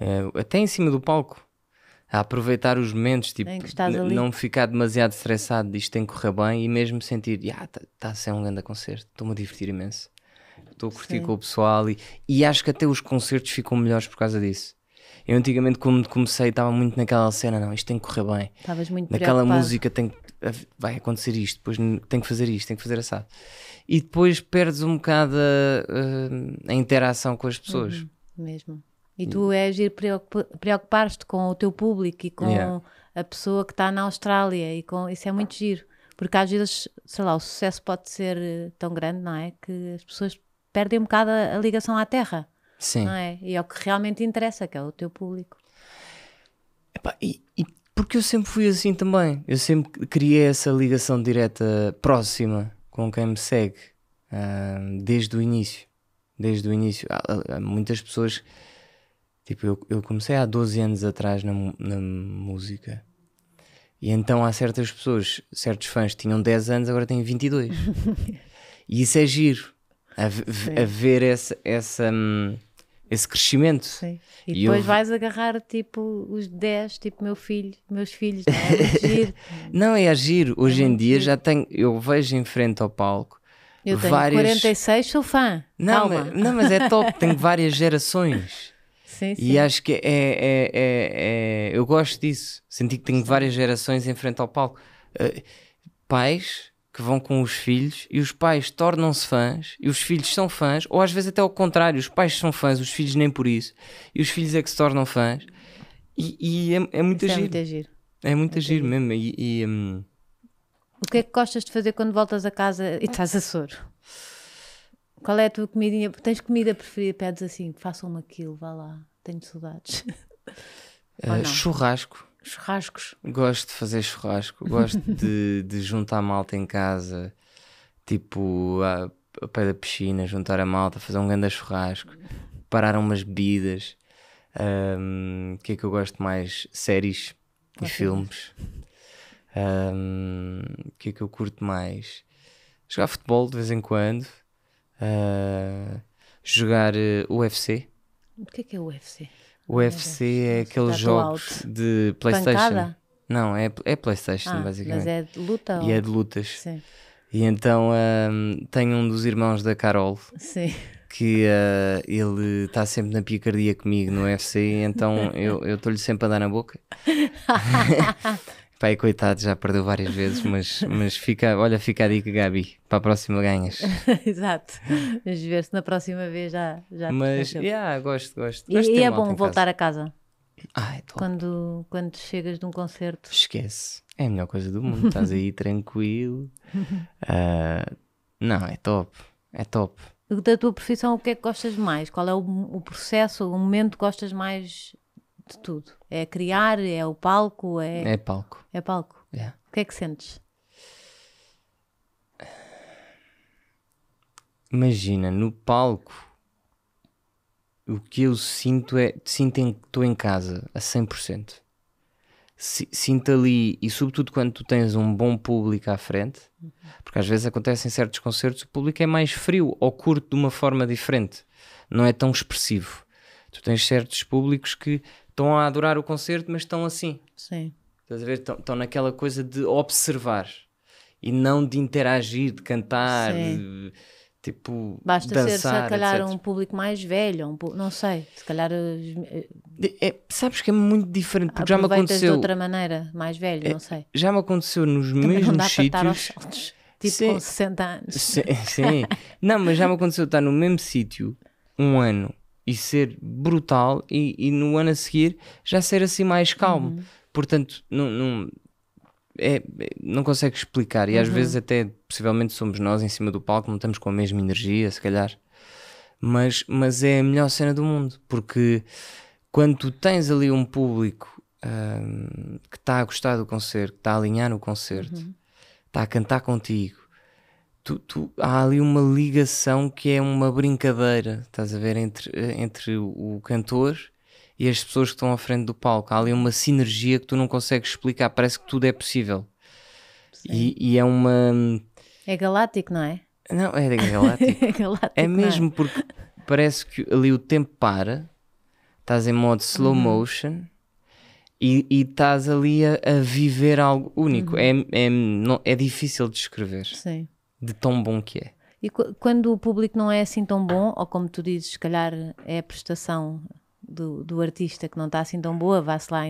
Uh, até em cima do palco, a aproveitar os momentos, tipo, não ficar demasiado estressado, isto tem que correr bem e mesmo sentir, está yeah, tá a ser um grande concerto, estou-me a divertir imenso, estou a curtir Sim. com o pessoal e, e acho que até os concertos ficam melhores por causa disso. Eu antigamente, quando comecei, estava muito naquela cena, não, isto tem que correr bem. Estavas muito Naquela música tem que, vai acontecer isto, depois tem que fazer isto, tem que fazer assado. E depois perdes um bocado a, eh, a interação com as pessoas. Uhum, mesmo. E tu hum. és ir preocupar-te com o teu público e com yeah. a pessoa que está na Austrália e com isso é muito giro. Porque às vezes, sei lá, o sucesso pode ser eh, tão grande, não é? Que as pessoas perdem um bocado a, ligação à terra. Sim. Não é? E é o que realmente interessa, que é o teu público. Epá, e, e porque eu sempre fui assim também. Eu sempre criei essa ligação direta próxima com quem me segue uh, desde o início. Desde o início. Há, há muitas pessoas Tipo, eu, eu comecei há 12 anos atrás na, na música. E então há certas pessoas, certos fãs que tinham 10 anos, agora têm 22. e isso é giro. A, a ver essa, essa, hum, esse crescimento. Sim. E, e depois eu... vais agarrar tipo os 10, tipo meu filho, meus filhos. Não, é é agir. É é Hoje é em dia giro. já tenho, eu vejo em frente ao palco. Eu tenho 46, sou fã. Não, Calma. Mas, não, mas é top, tenho várias gerações. Sim, E acho que é, é, é, é, Eu gosto disso. Senti que tenho várias gerações em frente ao palco. Uh, pais que vão com os filhos e os pais tornam-se fãs e os filhos são fãs, ou às vezes até ao contrário, os pais são fãs, os filhos nem por isso, e os filhos é que se tornam fãs. E, e é, é muito isso agir. É, é muito agir. É muito mesmo. E, e um... O que é que gostas de fazer quando voltas a casa e estás a soro? Qual é a tua comidinha? Tens comida preferida? Pedes assim, façam-me aquilo, vá lá, tenho saudades. Uh, churrasco. Churrascos. Gosto de fazer churrasco, gosto de, de juntar malta em casa, tipo a, a pé da piscina, juntar a malta, fazer um grande churrasco, parar umas bebidas. O um, que é que eu gosto mais? Séries e filmes. O um, que é que eu curto mais? Jogar futebol de vez em quando uh, jogar eh, UFC. O que é que é UFC? UFC é, aquele jogo jogos alto. de PlayStation. Pancada? Não, é, é PlayStation, ah, basicamente. Mas é de luta? E é ou... é de lutas. Sim. E então um, tem um dos irmãos da Carol. Sim. Que uh, ele está sempre na picardia comigo no UFC, então eu estou-lhe sempre a dar na boca. Pai, coitado, já perdeu várias vezes, mas, mas fica, olha, fica a dica, Gabi, para a próxima ganhas. Exato, vamos ver se na próxima vez já. já mas, já, yeah, gosto, gosto. e, e é bom voltar casa. a casa. Ai, ah, é quando, quando chegas de um concerto. Esquece, é a melhor coisa do mundo, estás aí tranquilo. Uh, não, é top, é top. Da tua profissão, o que é que gostas mais? Qual é o, o processo, o momento que gostas mais de tudo. É criar, é o palco, é. É palco. É palco. Yeah. É. O que é que sentes? Imagina, no palco, o que eu sinto é. Sinto que estou em casa a 100%. Sinto ali, e sobretudo quando tu tens um bom público à frente, porque às vezes acontecem certos concertos, o público é mais frio ou curto de uma forma diferente, não é tão expressivo. Tu tens certos públicos que estão a adorar o concerto, mas estão assim. Sim. Estás a ver? Estão, estão naquela coisa de observar e não de interagir, de cantar, de, tipo, Basta dançar, ser, se calhar, etc. um público mais velho, um, não sei, se calhar... Eh, é, é, sabes que é muito diferente, porque já me aconteceu... de outra maneira, mais velho, é, não sei. Já me aconteceu nos Também mesmos não dá sítios... Para estar aos tipo, sim, com 60 anos. Sim, sim. não, mas já me aconteceu estar no mesmo sítio um ano e ser brutal e, e, no ano a seguir já ser assim mais calmo. Uhum. Portanto, não, não, é, não consegue explicar. E uhum. às vezes até possivelmente somos nós em cima do palco, não estamos com a mesma energia, se calhar. Mas, mas é a melhor cena do mundo, porque quando tu tens ali um público hum, que está a gostar do concerto, que está a alinhar no concerto, uhum. está a cantar contigo, tu, tu, há ali uma ligação que é uma brincadeira, estás a ver, entre, eh, entre o cantor e as pessoas que estão à frente do palco. Há ali uma sinergia que tu não consegues explicar, parece que tudo é possível. E, e, é uma. Hum, é galáctico, não é? Não, é galáctico. é, galáctico, é, é mesmo porque parece que ali o tempo para, estás em modo slow uhum. motion e, e estás ali a, a, viver algo único. Uhum. É, é, não, é difícil de descrever. Sim de tão bom que é. E quando o público não é assim tão bom, ou como tu dizes, se calhar é a prestação do, do artista que não está assim tão boa, vá-se lá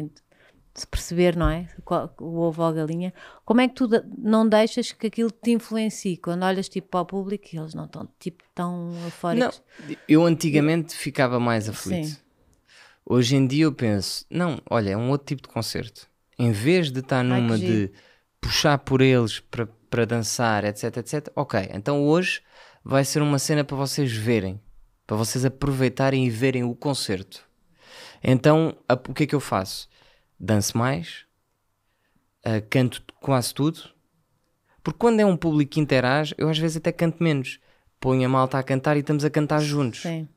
se perceber, não é? O ovo ou a galinha. Como é que tu não deixas que aquilo te influencie? Quando olhas tipo para o público e eles não estão tipo tão afóricos? Não, eu antigamente ficava mais aflito. Sim. Hoje em dia eu penso, não, olha, é um outro tipo de concerto. Em vez de estar numa Ai, de puxar por eles para para dançar, etc, etc. Ok, então hoje vai ser uma cena para vocês verem, para vocês aproveitarem e verem o concerto. Então, a, o que é que eu faço? Danço mais, eh, canto quase tudo, porque quando é um público que interage, eu às vezes até canto menos. Ponho a malta a cantar e estamos a cantar juntos. Sim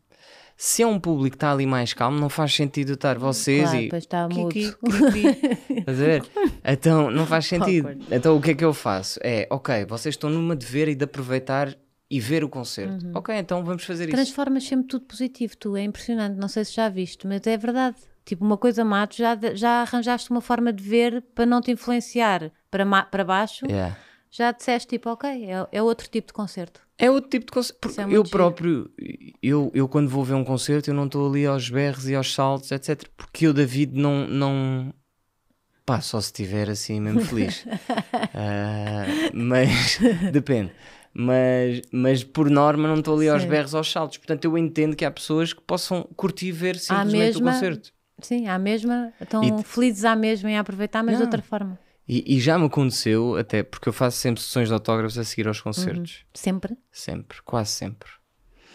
se é um público que está ali mais calmo, não faz sentido estar vocês claro, e. Está muito Ki, ki, a ver? Então, não faz sentido. Então, o que é que eu faço? É, ok, vocês estão numa de ver e de aproveitar e ver o concerto. Uhum. Ok, então vamos fazer isso. Transformas sempre tudo positivo, tu. É impressionante. Não sei se já viste, mas é verdade. Tipo, uma coisa má, tu já, já arranjaste uma forma de ver para não te influenciar para, para baixo. Yeah já disseste tipo, ok, é, é outro tipo de concerto. É outro tipo de concerto. É eu próprio, eu, eu quando vou ver um concerto, eu não estou ali aos berros e aos saltos, etc. Porque eu, David, não. não... Pá, só se estiver assim mesmo feliz. uh, mas depende. Mas, mas por norma não estou ali aos berros aos saltos. Portanto, eu entendo que há pessoas que possam curtir ver simplesmente mesma... o concerto. Sim, à mesma, estão e... felizes à mesma em aproveitar, mas não. de outra forma. E, e, já me aconteceu, até porque eu faço sempre sessões de autógrafos a seguir aos concertos. Uhum. Sempre? Sempre, quase sempre.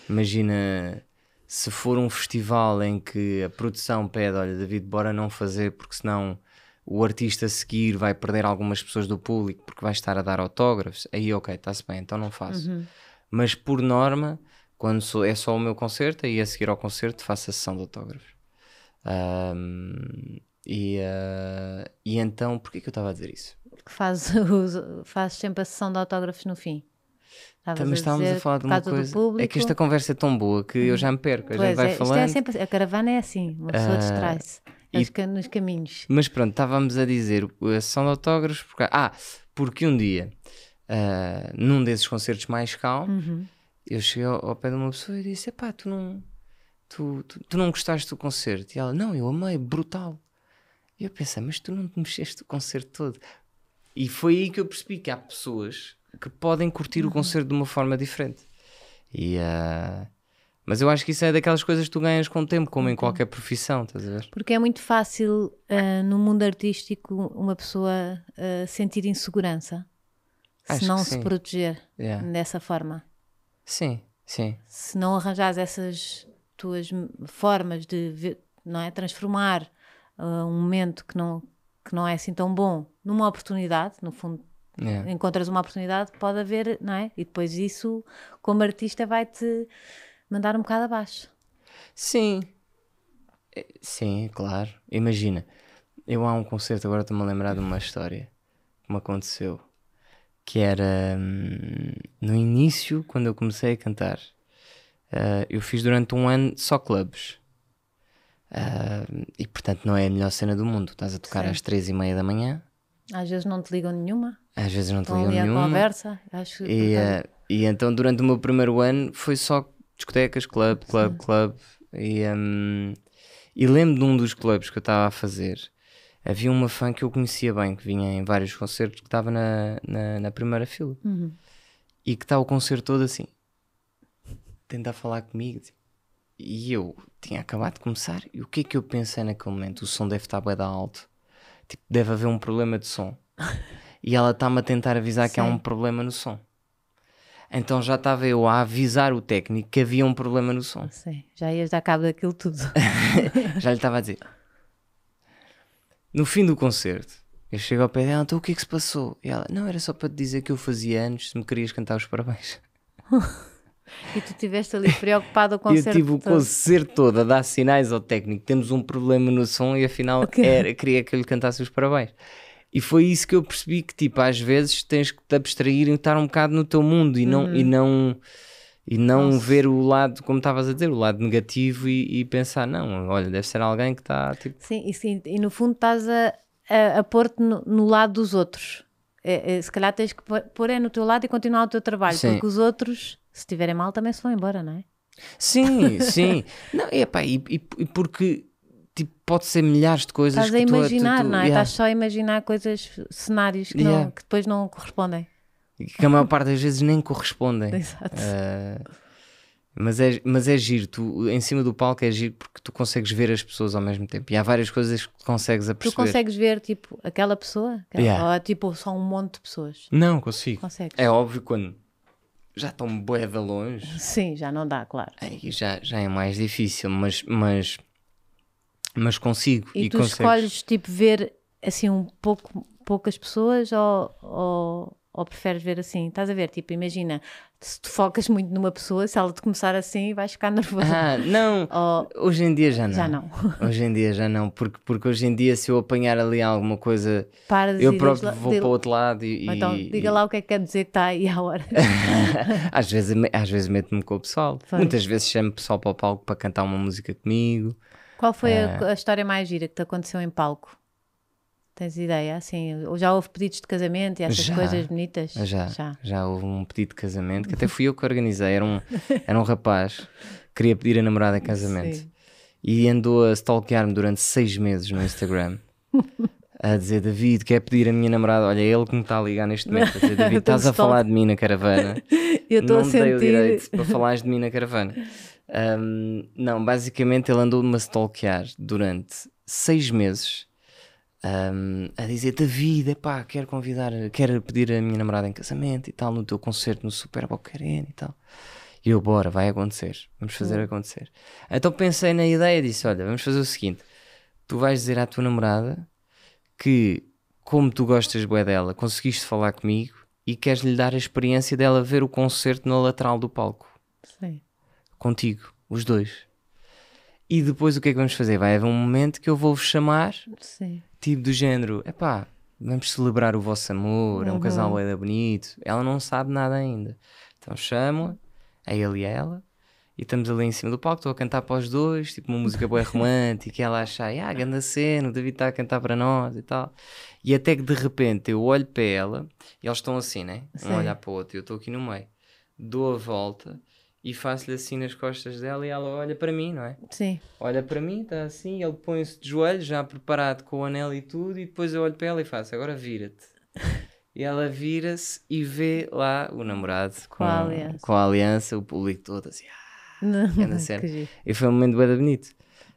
Imagina se for um festival em que a produção pede, olha, David, bora não fazer, porque senão o artista a seguir vai perder algumas pessoas do público porque vai estar a dar autógrafos, aí ok, está-se bem, então não faço. Uhum. Mas por norma, quando sou, é só o meu concerto, aí a seguir ao concerto faço a sessão de autógrafos. Um, e, uh, e então, porquê que eu estava a dizer isso? Porque faz, faz sempre a sessão de autógrafos no fim. Também estávamos a, a falar de uma coisa. É que esta conversa é tão boa que eu já me perco. Pois, a gente vai é, é falando. É sempre, assim, a caravana é assim, uma pessoa uh, distrai-se nos caminhos. Mas pronto, estávamos a dizer a sessão de autógrafos. Porque, ah, porque um dia, uh, num desses concertos mais calmos, uhum. eu cheguei ao, ao, pé de uma pessoa e disse: Epá, tu não, tu, tu, tu não gostaste do concerto? E ela: Não, eu amei, brutal. E eu pensei, mas tu não te mexeste o concerto todo. E foi aí que eu percebi que há pessoas que podem curtir uhum. o concerto de uma forma diferente. E, uh, mas eu acho que isso é daquelas coisas que tu ganhas com o tempo, como em qualquer profissão, estás a ver? Porque é muito fácil uh, no mundo artístico uma pessoa uh, sentir insegurança acho se não se proteger yeah. dessa forma. Sim, sim. Se não arranjares essas tuas formas de não é transformar uh, um momento que não, que não é assim tão bom numa oportunidade, no fundo. Yeah. É. Encontras uma oportunidade, pode haver, não é? E depois isso, como artista, vai-te mandar um bocado abaixo. Sim, é, sim, claro. Imagina, eu há um concerto, agora estou-me a lembrar de uma história que me aconteceu que era hum, no início, quando eu comecei a cantar, uh, eu fiz durante um ano só clubes. Ah, e portanto não é a melhor cena do mundo. Estás a tocar Sim. às três e meia da manhã. Às vezes não te ligam nenhuma. Às vezes não te nenhuma ligam ali nenhuma. conversa. Acho e, uh, e então durante o meu primeiro ano foi só discotecas, club, club, Sim. club. E, um, ah, e lembro de um dos clubes que eu estava a fazer. Havia uma fã que eu conhecia bem, que vinha em vários concertos, que estava na, na, na, primeira fila. Uhum. E que está o concerto todo assim. Tentar falar comigo. Tipo, e eu tinha acabado de começar. E o que é que eu pensei naquele momento? O som deve estar bem alto. Tipo, deve haver um problema de som. e ela está-me a tentar avisar Sim. que há um problema no som. Então já estava eu a avisar o técnico que havia um problema no som. Sim, já ias dar cabo daquilo tudo. já lhe estava a dizer. No fim do concerto, eu chego ao pé dela, então o que é que se passou? E ela, não, era só para te dizer que eu fazia anos, se me querias cantar os parabéns. E tu estiveste ali preocupado com o concerto. Eu tive o concerto todo a dar sinais ao técnico. Temos um problema no som e afinal okay. era, queria que eu lhe cantasse os parabéns. E foi isso que eu percebi que tipo, às vezes tens que te abstrair e estar um bocado no teu mundo e não e uhum. não e não ver o lado, como estavas a dizer, o lado negativo e, e, pensar, não, olha, deve ser alguém que está tipo. Sim, e, sim, e no fundo estás a, a, a pôr-te no, no lado dos outros é, é, se calhar tens que pôr é no teu lado e continuar o teu trabalho, sim. porque os outros, se estiverem mal, também se vão embora, não é? Sim, sim. não, epá, e, e, e porque tipo, pode ser milhares de coisas Estás que tu... Estás é a imaginar, tu, tu, não é? Yeah. Estás só a imaginar coisas, cenários que, yeah. que depois não correspondem. Que a maior parte das vezes nem correspondem. Exato. Uh, mas é, mas é giro, tu, em cima do palco é giro porque tu consegues ver as pessoas ao mesmo tempo e há várias coisas que consegues aperceber. Tu consegues ver, tipo, aquela pessoa? Aquela, yeah. Ou tipo, só um monte de pessoas? Não, consigo. Consegues. É óbvio quando já estão bué de longe. Sim, já não dá, claro. Aí já, já é mais difícil, mas, mas, mas consigo. E, e tu consegues. escolhes, tipo, ver assim um pouco, poucas pessoas ou... ou ou preferes ver assim? Estás a ver? Tipo, imagina, se tu focas muito numa pessoa, se ela te começar assim, vais ficar nervosa. Ah, não. Ou... Hoje em dia já não. Já não. hoje em dia já não. Porque, porque hoje em dia, se eu apanhar ali alguma coisa, eu próprio vou para o outro lado e. então, e, diga lá o que é que quer dizer que está aí à hora. às vezes, às vezes meto-me com o pessoal. Foi. Muitas vezes chamo o pessoal para o palco para cantar uma música comigo. Qual foi é... a, ah. a história mais gira que te aconteceu em palco? Tens ideia, assim? já houve pedidos de casamento e essas já, coisas bonitas? Ah, já, já, já. houve um pedido de casamento que até fui eu que organizei. Era um, era um rapaz queria pedir a namorada em casamento Sim. e andou a stalkear-me durante seis meses no Instagram. a dizer, David, quer pedir a minha namorada? Olha, é ele que me está a ligar neste momento. A dizer, David, estás a falar de mim na caravana. eu estou a sentir. Não dei o direito para falares de mim na caravana. Um, não, basicamente ele andou-me a stalkear durante seis meses um, a dizer: David, pá, quero convidar, quero pedir a minha namorada em casamento e tal, no teu concerto no Super bowl Arena e tal. E eu, bora, vai acontecer, vamos fazer uhum. acontecer. Então pensei na ideia e disse: olha, vamos fazer o seguinte: tu vais dizer à tua namorada que, como tu gostas bué dela, conseguiste falar comigo e queres lhe dar a experiência dela ver o concerto na lateral do palco. Sim. Contigo, os dois. E depois o que é que vamos fazer? Vai haver um momento que eu vou-vos chamar Sim. Tipo do género, é vamos celebrar o vosso amor, uhum. é um casal é bonito. Ela não sabe nada ainda. Então chamo-a, a é ele e a ela, e estamos ali em cima do palco, estou a cantar para os dois, tipo uma música boa romântica, e ela acha, ah, grande cena, o David está a cantar para nós e tal. E até que de repente eu olho para ela, e eles estão assim, né? Um olhar para o outro, e eu estou aqui no meio. Dou a volta e faço-lhe assim nas costas dela e ela olha para mim, não é? Sim. Olha para mim, está assim, ele põe-se de joelho, já preparado com o anel e tudo, e depois eu olho para ela e faço, agora vira-te. e ela vira-se e vê lá o namorado com, com, a, aliança. com a aliança, o público todo assim, ah, não, sério. E foi um momento bem bonito.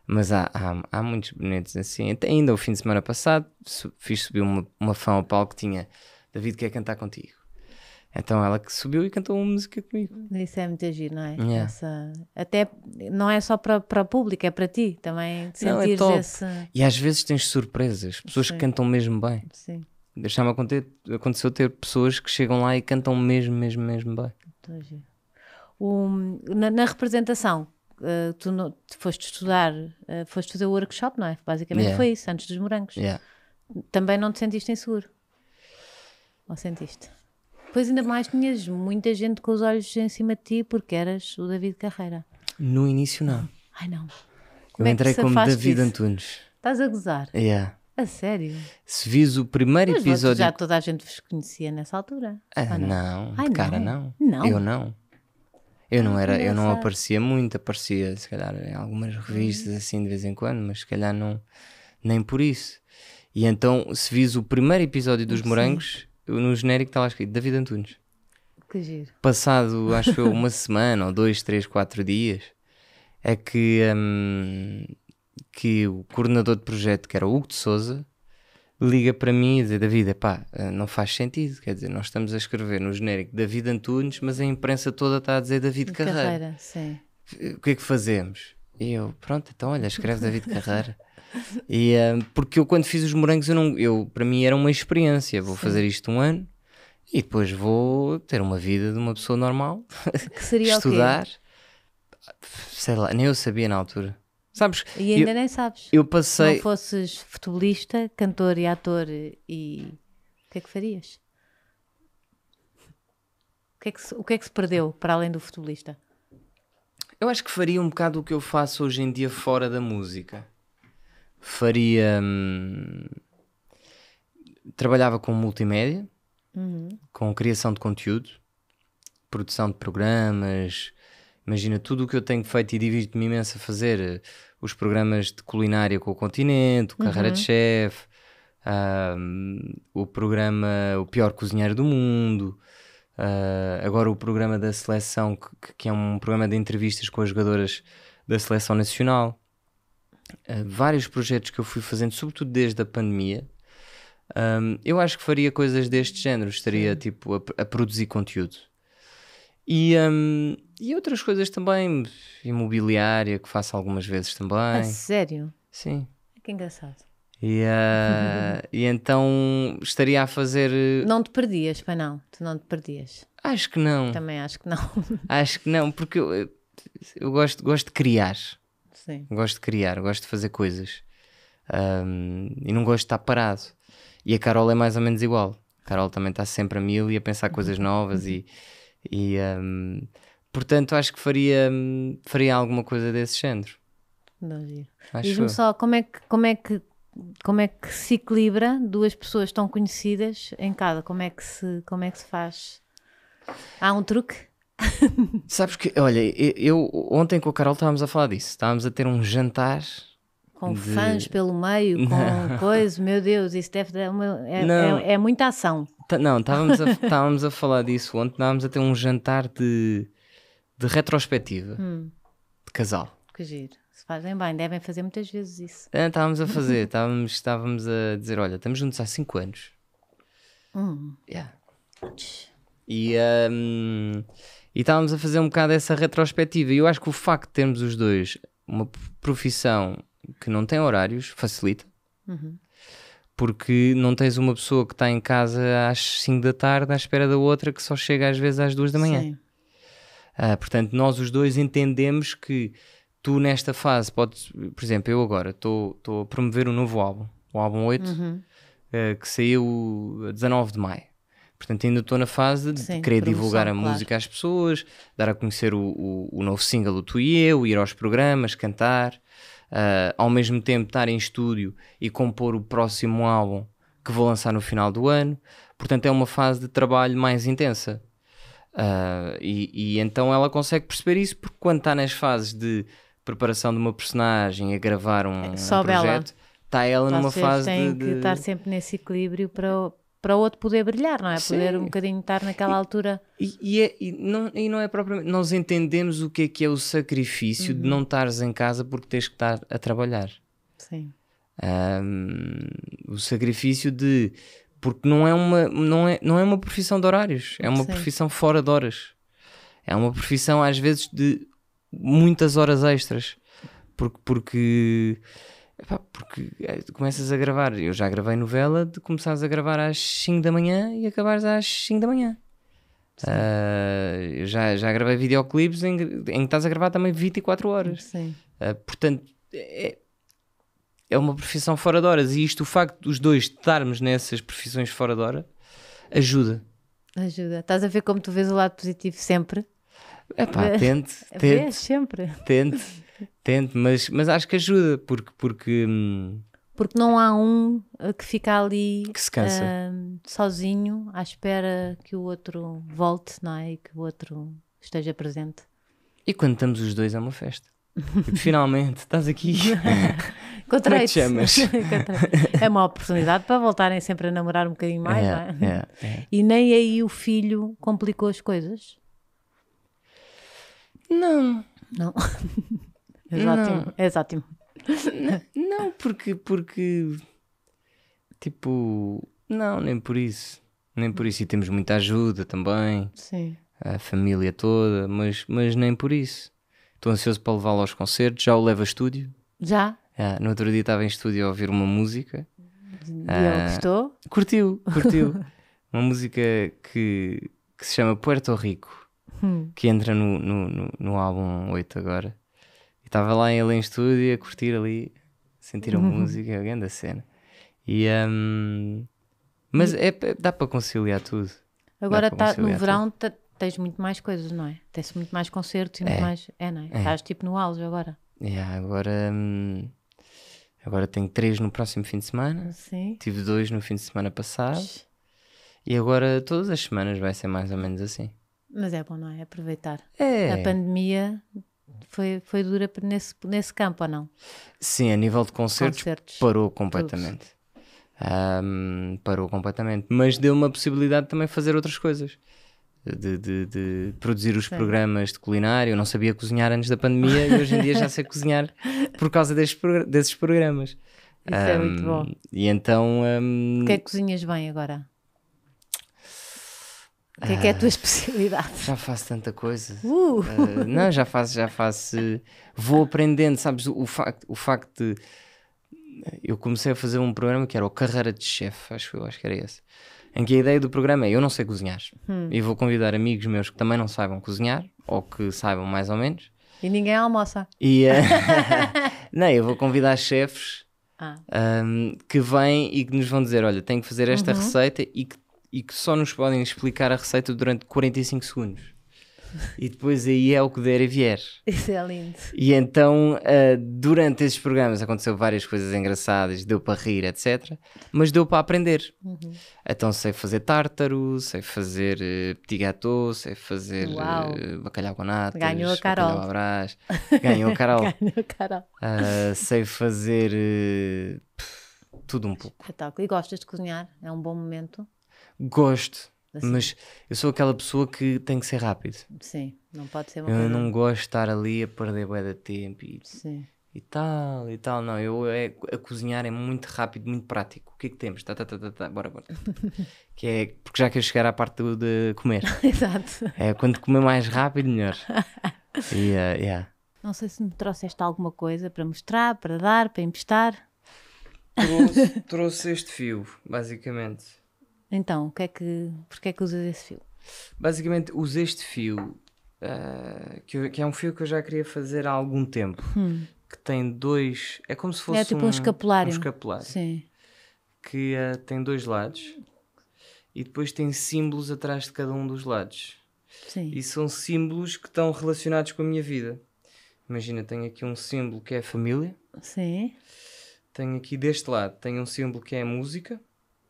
Mas há, há, há muitos bonitos assim. Até ainda o fim de semana passado, fiz subir uma, uma fã ao palco que tinha David quer cantar contigo. Então ela que subiu e cantou uma música comigo. Isso é muito agir, não é? Yeah. É. Essa... Até não é só para, para o público, é para ti também. Não, é top. Esse... E às vezes tens surpresas, pessoas Sim. que cantam mesmo bem. Sim. Deixar-me acontecer, aconteceu ter pessoas que chegam lá e cantam mesmo, mesmo, mesmo bem. Muito o, na, na, representação, uh, tu, no, tu, foste estudar, uh, foste fazer o workshop, não é? Basicamente yeah. foi isso, antes dos morangos. Yeah. Também não te sentiste inseguro? Ou sentiste? Pois ainda mais tinhas muita gente com os olhos em cima de ti porque eras o David Carreira. No início não. Ai não. Como eu é entrei como David isso? Antunes. Estás a gozar? É. Yeah. A sério? Se vis o primeiro Mas episódio. Já toda a gente vos conhecia nessa altura. Ah, não? não. Ai, cara, não. não. Eu não. Eu não ah, era, eu não aparecia muito, aparecia se calhar em algumas revistas hum. assim de vez em quando, mas se calhar não, nem por isso. E então, se vis o primeiro episódio dos Morangos, no genérico estava tá escrito David Antunes. Que giro. Passado, acho foi uma semana ou dois, três, quatro dias, é que, um, que o coordenador de projeto, que era o Hugo de Souza, liga para mim e diz: David, pá, eh, não faz sentido. Quer dizer, nós estamos a escrever no genérico David Antunes, mas a imprensa toda está a dizer David Carreira. Carreira sim. O que é que fazemos? E eu, pronto, então olha, escreve David Carreira. E, uh, porque eu quando fiz os morangos, eu não, eu, para mim era uma experiência. Vou Sim. fazer isto um ano e depois vou ter uma vida de uma pessoa normal. Que seria Estudar. Sei lá, nem eu sabia na altura. Sabes? E ainda eu, nem sabes. Eu passei. Se não fosses futebolista, cantor e ator e. O que é que farias? O que, é que se, o que é que se perdeu para além do futebolista? Eu acho que faria um bocado o que eu faço hoje em dia fora da música faria. Hum, trabalhava com multimédia, uhum. com criação de conteúdo, produção de programas. Imagina tudo o que eu tenho feito e divido me imenso a fazer. Eh, os programas de culinária com o continente, o Carreira uhum. de Chefe, hum, o programa O Pior Cozinheiro do Mundo. Uh, agora o programa da seleção, que, que, é um programa de entrevistas com as jogadoras da seleção nacional vários projetos que eu fui fazendo, sobretudo desde a pandemia. Um, eu acho que faria coisas deste género, estaria Sim. tipo a, a, produzir conteúdo. E, um, e outras coisas também, imobiliária, que faço algumas vezes também. A sério? Sim. É que engraçado. E, uh, e então estaria a fazer. Eh, não te perdias, pai, não. Tu não te perdias. Acho que não. Também acho que não. acho que não, porque eu, eh, eu gosto, gosto de criar. Sim. Gosto de criar, gosto de fazer coisas. Um, e não gosto de estar parado. E a Carol é mais ou menos igual. A Carol também está sempre a mil e a pensar uhum. coisas novas uhum. e. e um, portanto, acho que faria, faria alguma coisa desse género. Diz-me só, como é, que, como, é que, como é que se equilibra duas pessoas tão conhecidas em cada? Como é que se, como é que se faz? Há um truque? Sabes que, olha, eu ontem com a Carol estávamos a falar disso. Estávamos a ter um jantar. Com de... fãs pelo meio, com não. coisa, meu Deus, isso deve dar uma, é, é, é, muita ação. T tá, não, estávamos a, estávamos a falar disso ontem, estávamos a ter um jantar de, de retrospectiva hum. de casal. Que giro, se fazem bem, devem fazer muitas vezes isso. É, estávamos a fazer, estávamos, estávamos a dizer: olha, estamos juntos há 5 anos. Hum. Yeah. E. Um, e estávamos a fazer um bocado essa retrospectiva. E eu acho que o facto de termos os dois uma profissão que não tem horários facilita. Uhum. Porque não tens uma pessoa que está em casa às 5 da tarde à espera da outra que só chega às vezes às 2 da manhã. Sim. Ah, portanto, nós os dois entendemos que tu nesta fase podes, por exemplo, eu agora estou a promover um novo álbum, o álbum 8, uhum. uh, que saiu 19 de maio. Portanto, ainda estou na fase de Sim, querer divulgar a claro. música às pessoas, dar a conhecer o, o, o, novo single, o Tu e Eu, ir aos programas, cantar, uh, ao mesmo tempo estar em estúdio e compor o próximo álbum que vou lançar no final do ano. Portanto, é uma fase de trabalho mais intensa. Uh, e, e, então ela consegue perceber isso porque quando está nas fases de preparação de uma personagem a gravar um, um projeto, está ela Vocês numa fase têm de, Tem que estar sempre nesse equilíbrio para para o outro poder brilhar, não é? Sim. Poder um bocadinho estar naquela e, altura. E, e, é, e, não, e não é propriamente. Nós entendemos o que é que é o sacrifício uhum. de não estares em casa porque tens que estar a trabalhar. Sim. Um, o sacrifício de. Porque não é, uma, não, é, não é uma profissão de horários, é uma Sim. profissão fora de horas. É uma profissão, às vezes, de muitas horas extras. Porque. porque Epá, porque eh, começas a gravar, eu já gravei novela de começares a gravar às 5 da manhã e acabares às 5 da manhã. Uh, eu já, já gravei videoclipes em, em que estás a gravar também 24 horas. Sim. Uh, portanto, é, é uma profissão fora de horas. E isto, o facto dos dois estarmos nessas profissões fora de hora, ajuda. Ajuda. Estás a ver como tu vês o lado positivo sempre? é tente, tente. Vês sempre. Tente. Tento, mas, mas acho que ajuda, porque. porque hum, porque não há um eh, que fica ali que se cansa. Uh, sozinho à espera que o outro volte, não é? E que o outro esteja presente. E quando estamos os dois é uma festa. Tipo, finalmente, estás aqui. É Encontrei-te. chamas? é uma oportunidade para voltarem sempre a namorar um bocadinho mais, é, não é? é? E nem aí o filho complicou as coisas? Não. Não exato é não. É não, porque, porque tipo, não, nem por isso. Nem por isso. E temos muita ajuda também. Sim. A família toda, mas, mas nem por isso. Estou ansioso para levá-lo aos concertos. Já o levo a estúdio? Já? É, no outro dia estava em estúdio a ouvir uma música. E ah, ele gostou? Curtiu, curtiu. uma música que, que se chama Puerto Rico, hum. que entra no, no, no, no álbum 8 agora. E estava lá ele em estúdio a curtir ali, sentir a uhum. música, é a grande cena. E, um, mas é, é, dá para conciliar tudo. Agora está no verão tá, tens muito mais coisas, não é? Tens muito mais concertos e muito é. mais. É, não é? é? Estás tipo no auge agora. É, agora. Hum, agora tenho três no próximo fim de semana. Sim. Tive dois no fim de semana passado. E agora todas as semanas vai ser mais ou menos assim. Mas é bom, não é? Aproveitar. É. A pandemia foi, foi dura nesse, nesse campo ou não? Sim, a nível de concertos, concertos parou completamente. Um, parou completamente. Mas deu uma possibilidade de também de fazer outras coisas. De, de, de produzir os Sim. programas de culinário. Eu não sabia cozinhar antes da pandemia e hoje em dia já sei cozinhar por causa desses, desses programas. Isso um, é muito bom. E então. Um... Porque é que cozinhas bem agora? O que é que é a tua ah, especialidade? Já faço tanta coisa. Uh. Uh, não, já faço, já faço. Vou aprendendo, sabes? O, facto, o facto de. Eu comecei a fazer um programa que era o Carreira de Chefe, acho, acho que era esse. Em que a ideia do programa é: eu não sei cozinhar. Hum. E vou convidar amigos meus que também não saibam cozinhar, ou que saibam mais ou menos. E ninguém almoça. E, uh, não, eu vou convidar chefes ah. um, que vêm e que nos vão dizer: olha, tenho que fazer esta uhum. receita e que e que só nos podem explicar a receita durante 45 segundos. E depois aí é o que der e vier. Isso é lindo. E então, uh, durante esses programas aconteceu várias coisas engraçadas, deu para rir, etc. Mas deu para aprender. Uhum. Então sei fazer tártaro, sei fazer uh, petit gâteau, sei fazer uh, bacalhau com natas. Ganhou a Carol. ganhou a Carol. ganhou a Carol. Uh, sei fazer tudo um pouco. E gostas de cozinhar? É um bom momento? Gosto, assim. mas eu sou aquela pessoa que tem que ser rápido. Sim, não pode ser uma Eu coisa. não gosto de estar ali a perder bué de tempo e, e, tal, e tal. Não, eu é, a cozinhar é muito rápido, muito prático. O que é que temos? Tá, tá, tá, tá, tá. bora, bora. que é, porque já quero chegar à parte do, de comer. Exato. É, quando comer mais rápido, melhor. e, uh, yeah. Não sei se me trouxeste alguma coisa para mostrar, para dar, para emprestar. Trouxe, trouxe este fio, basicamente. Então, o que é que, é que usas esse fio? Basicamente, usei este fio, uh, que, que, é um fio que eu já queria fazer há algum tempo, hum. que tem dois. É como se fosse é, tipo um, um, escapulário. Um escapulário. Sim. Que uh, tem dois lados e depois tem símbolos atrás de cada um dos lados. Sim. E são símbolos que estão relacionados com a minha vida. Imagina, tenho aqui um símbolo que é a família. Sim. Tenho aqui deste lado, tenho um símbolo que é a música,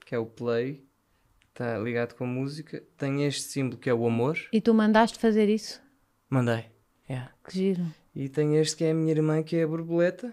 que é o play está ligado com a música, tem este símbolo que é o amor. E tu mandaste fazer isso? Mandei. Yeah. Que giro. E tem este que é a minha irmã, que é a borboleta.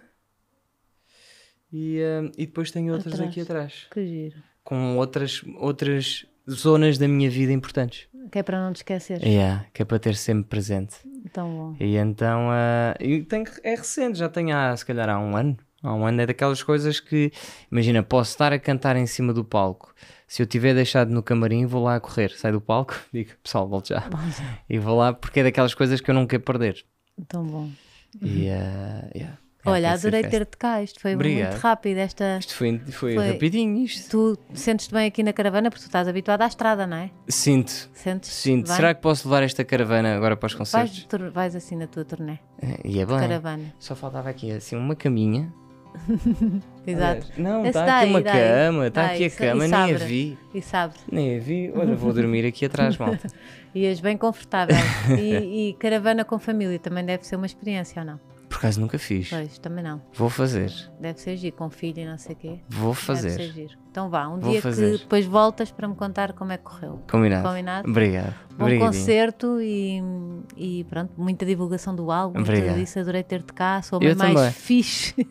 E, um, e depois tem outras atrás. aqui atrás. Que giro. Com outras, outras zonas da minha vida importantes. Que é para não te esquecer. Yeah, que é para ter sempre presente. Então bom. E então. Uh, e tem, é recente, já tem há, se calhar há um ano. Há um ano é daquelas coisas que, imagina, posso estar a cantar em cima do palco. Se eu tiver deixado no camarim, vou lá a correr, saio do palco, digo, pessoal, volto já. E vou lá porque é daquelas coisas que eu não quero perder. Tão bom. E, uh, yeah. É, Olha, adorei ter-te cá, isto foi Obrigado. muito rápido. Esta... Isto foi, foi, foi... rapidinho. Isto. Tu sentes-te bem aqui na caravana porque tu estás habituado à estrada, não é? Sinto. Sentes? Sinto. Bem? Será que posso levar esta caravana agora para os concertos? Vais, vais assim na tua turnê. Eh, e é bem. Caravana. Só faltava aqui assim uma caminha Exato. não, está aqui uma daí, cama, está aqui a cama, nem a vi. E sabe. Nem a vi. Olha, vou dormir aqui atrás, malta. E és bem confortável. e, e caravana com família também deve ser uma experiência, ou não? Por acaso nunca fiz. Pois, também não. Vou fazer. Deve ser giro, com filho e não sei o quê. Vou fazer. Deve ser giro. Então vá, um Vou dia fazer. que depois voltas para me contar como é que correu. Combinado. Combinado? Obrigado. Bom concerto e, e, pronto, muita divulgação do álbum. Obrigado. Tudo isso, adorei ter-te cá. Sou mais também. fixe.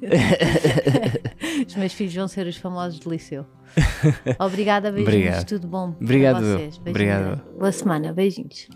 os meus filhos vão ser os famosos do liceu. Obrigada, beijinhos. Obrigado. Tudo bom. Obrigado. vocês. Obrigado. Boa semana, beijinhos.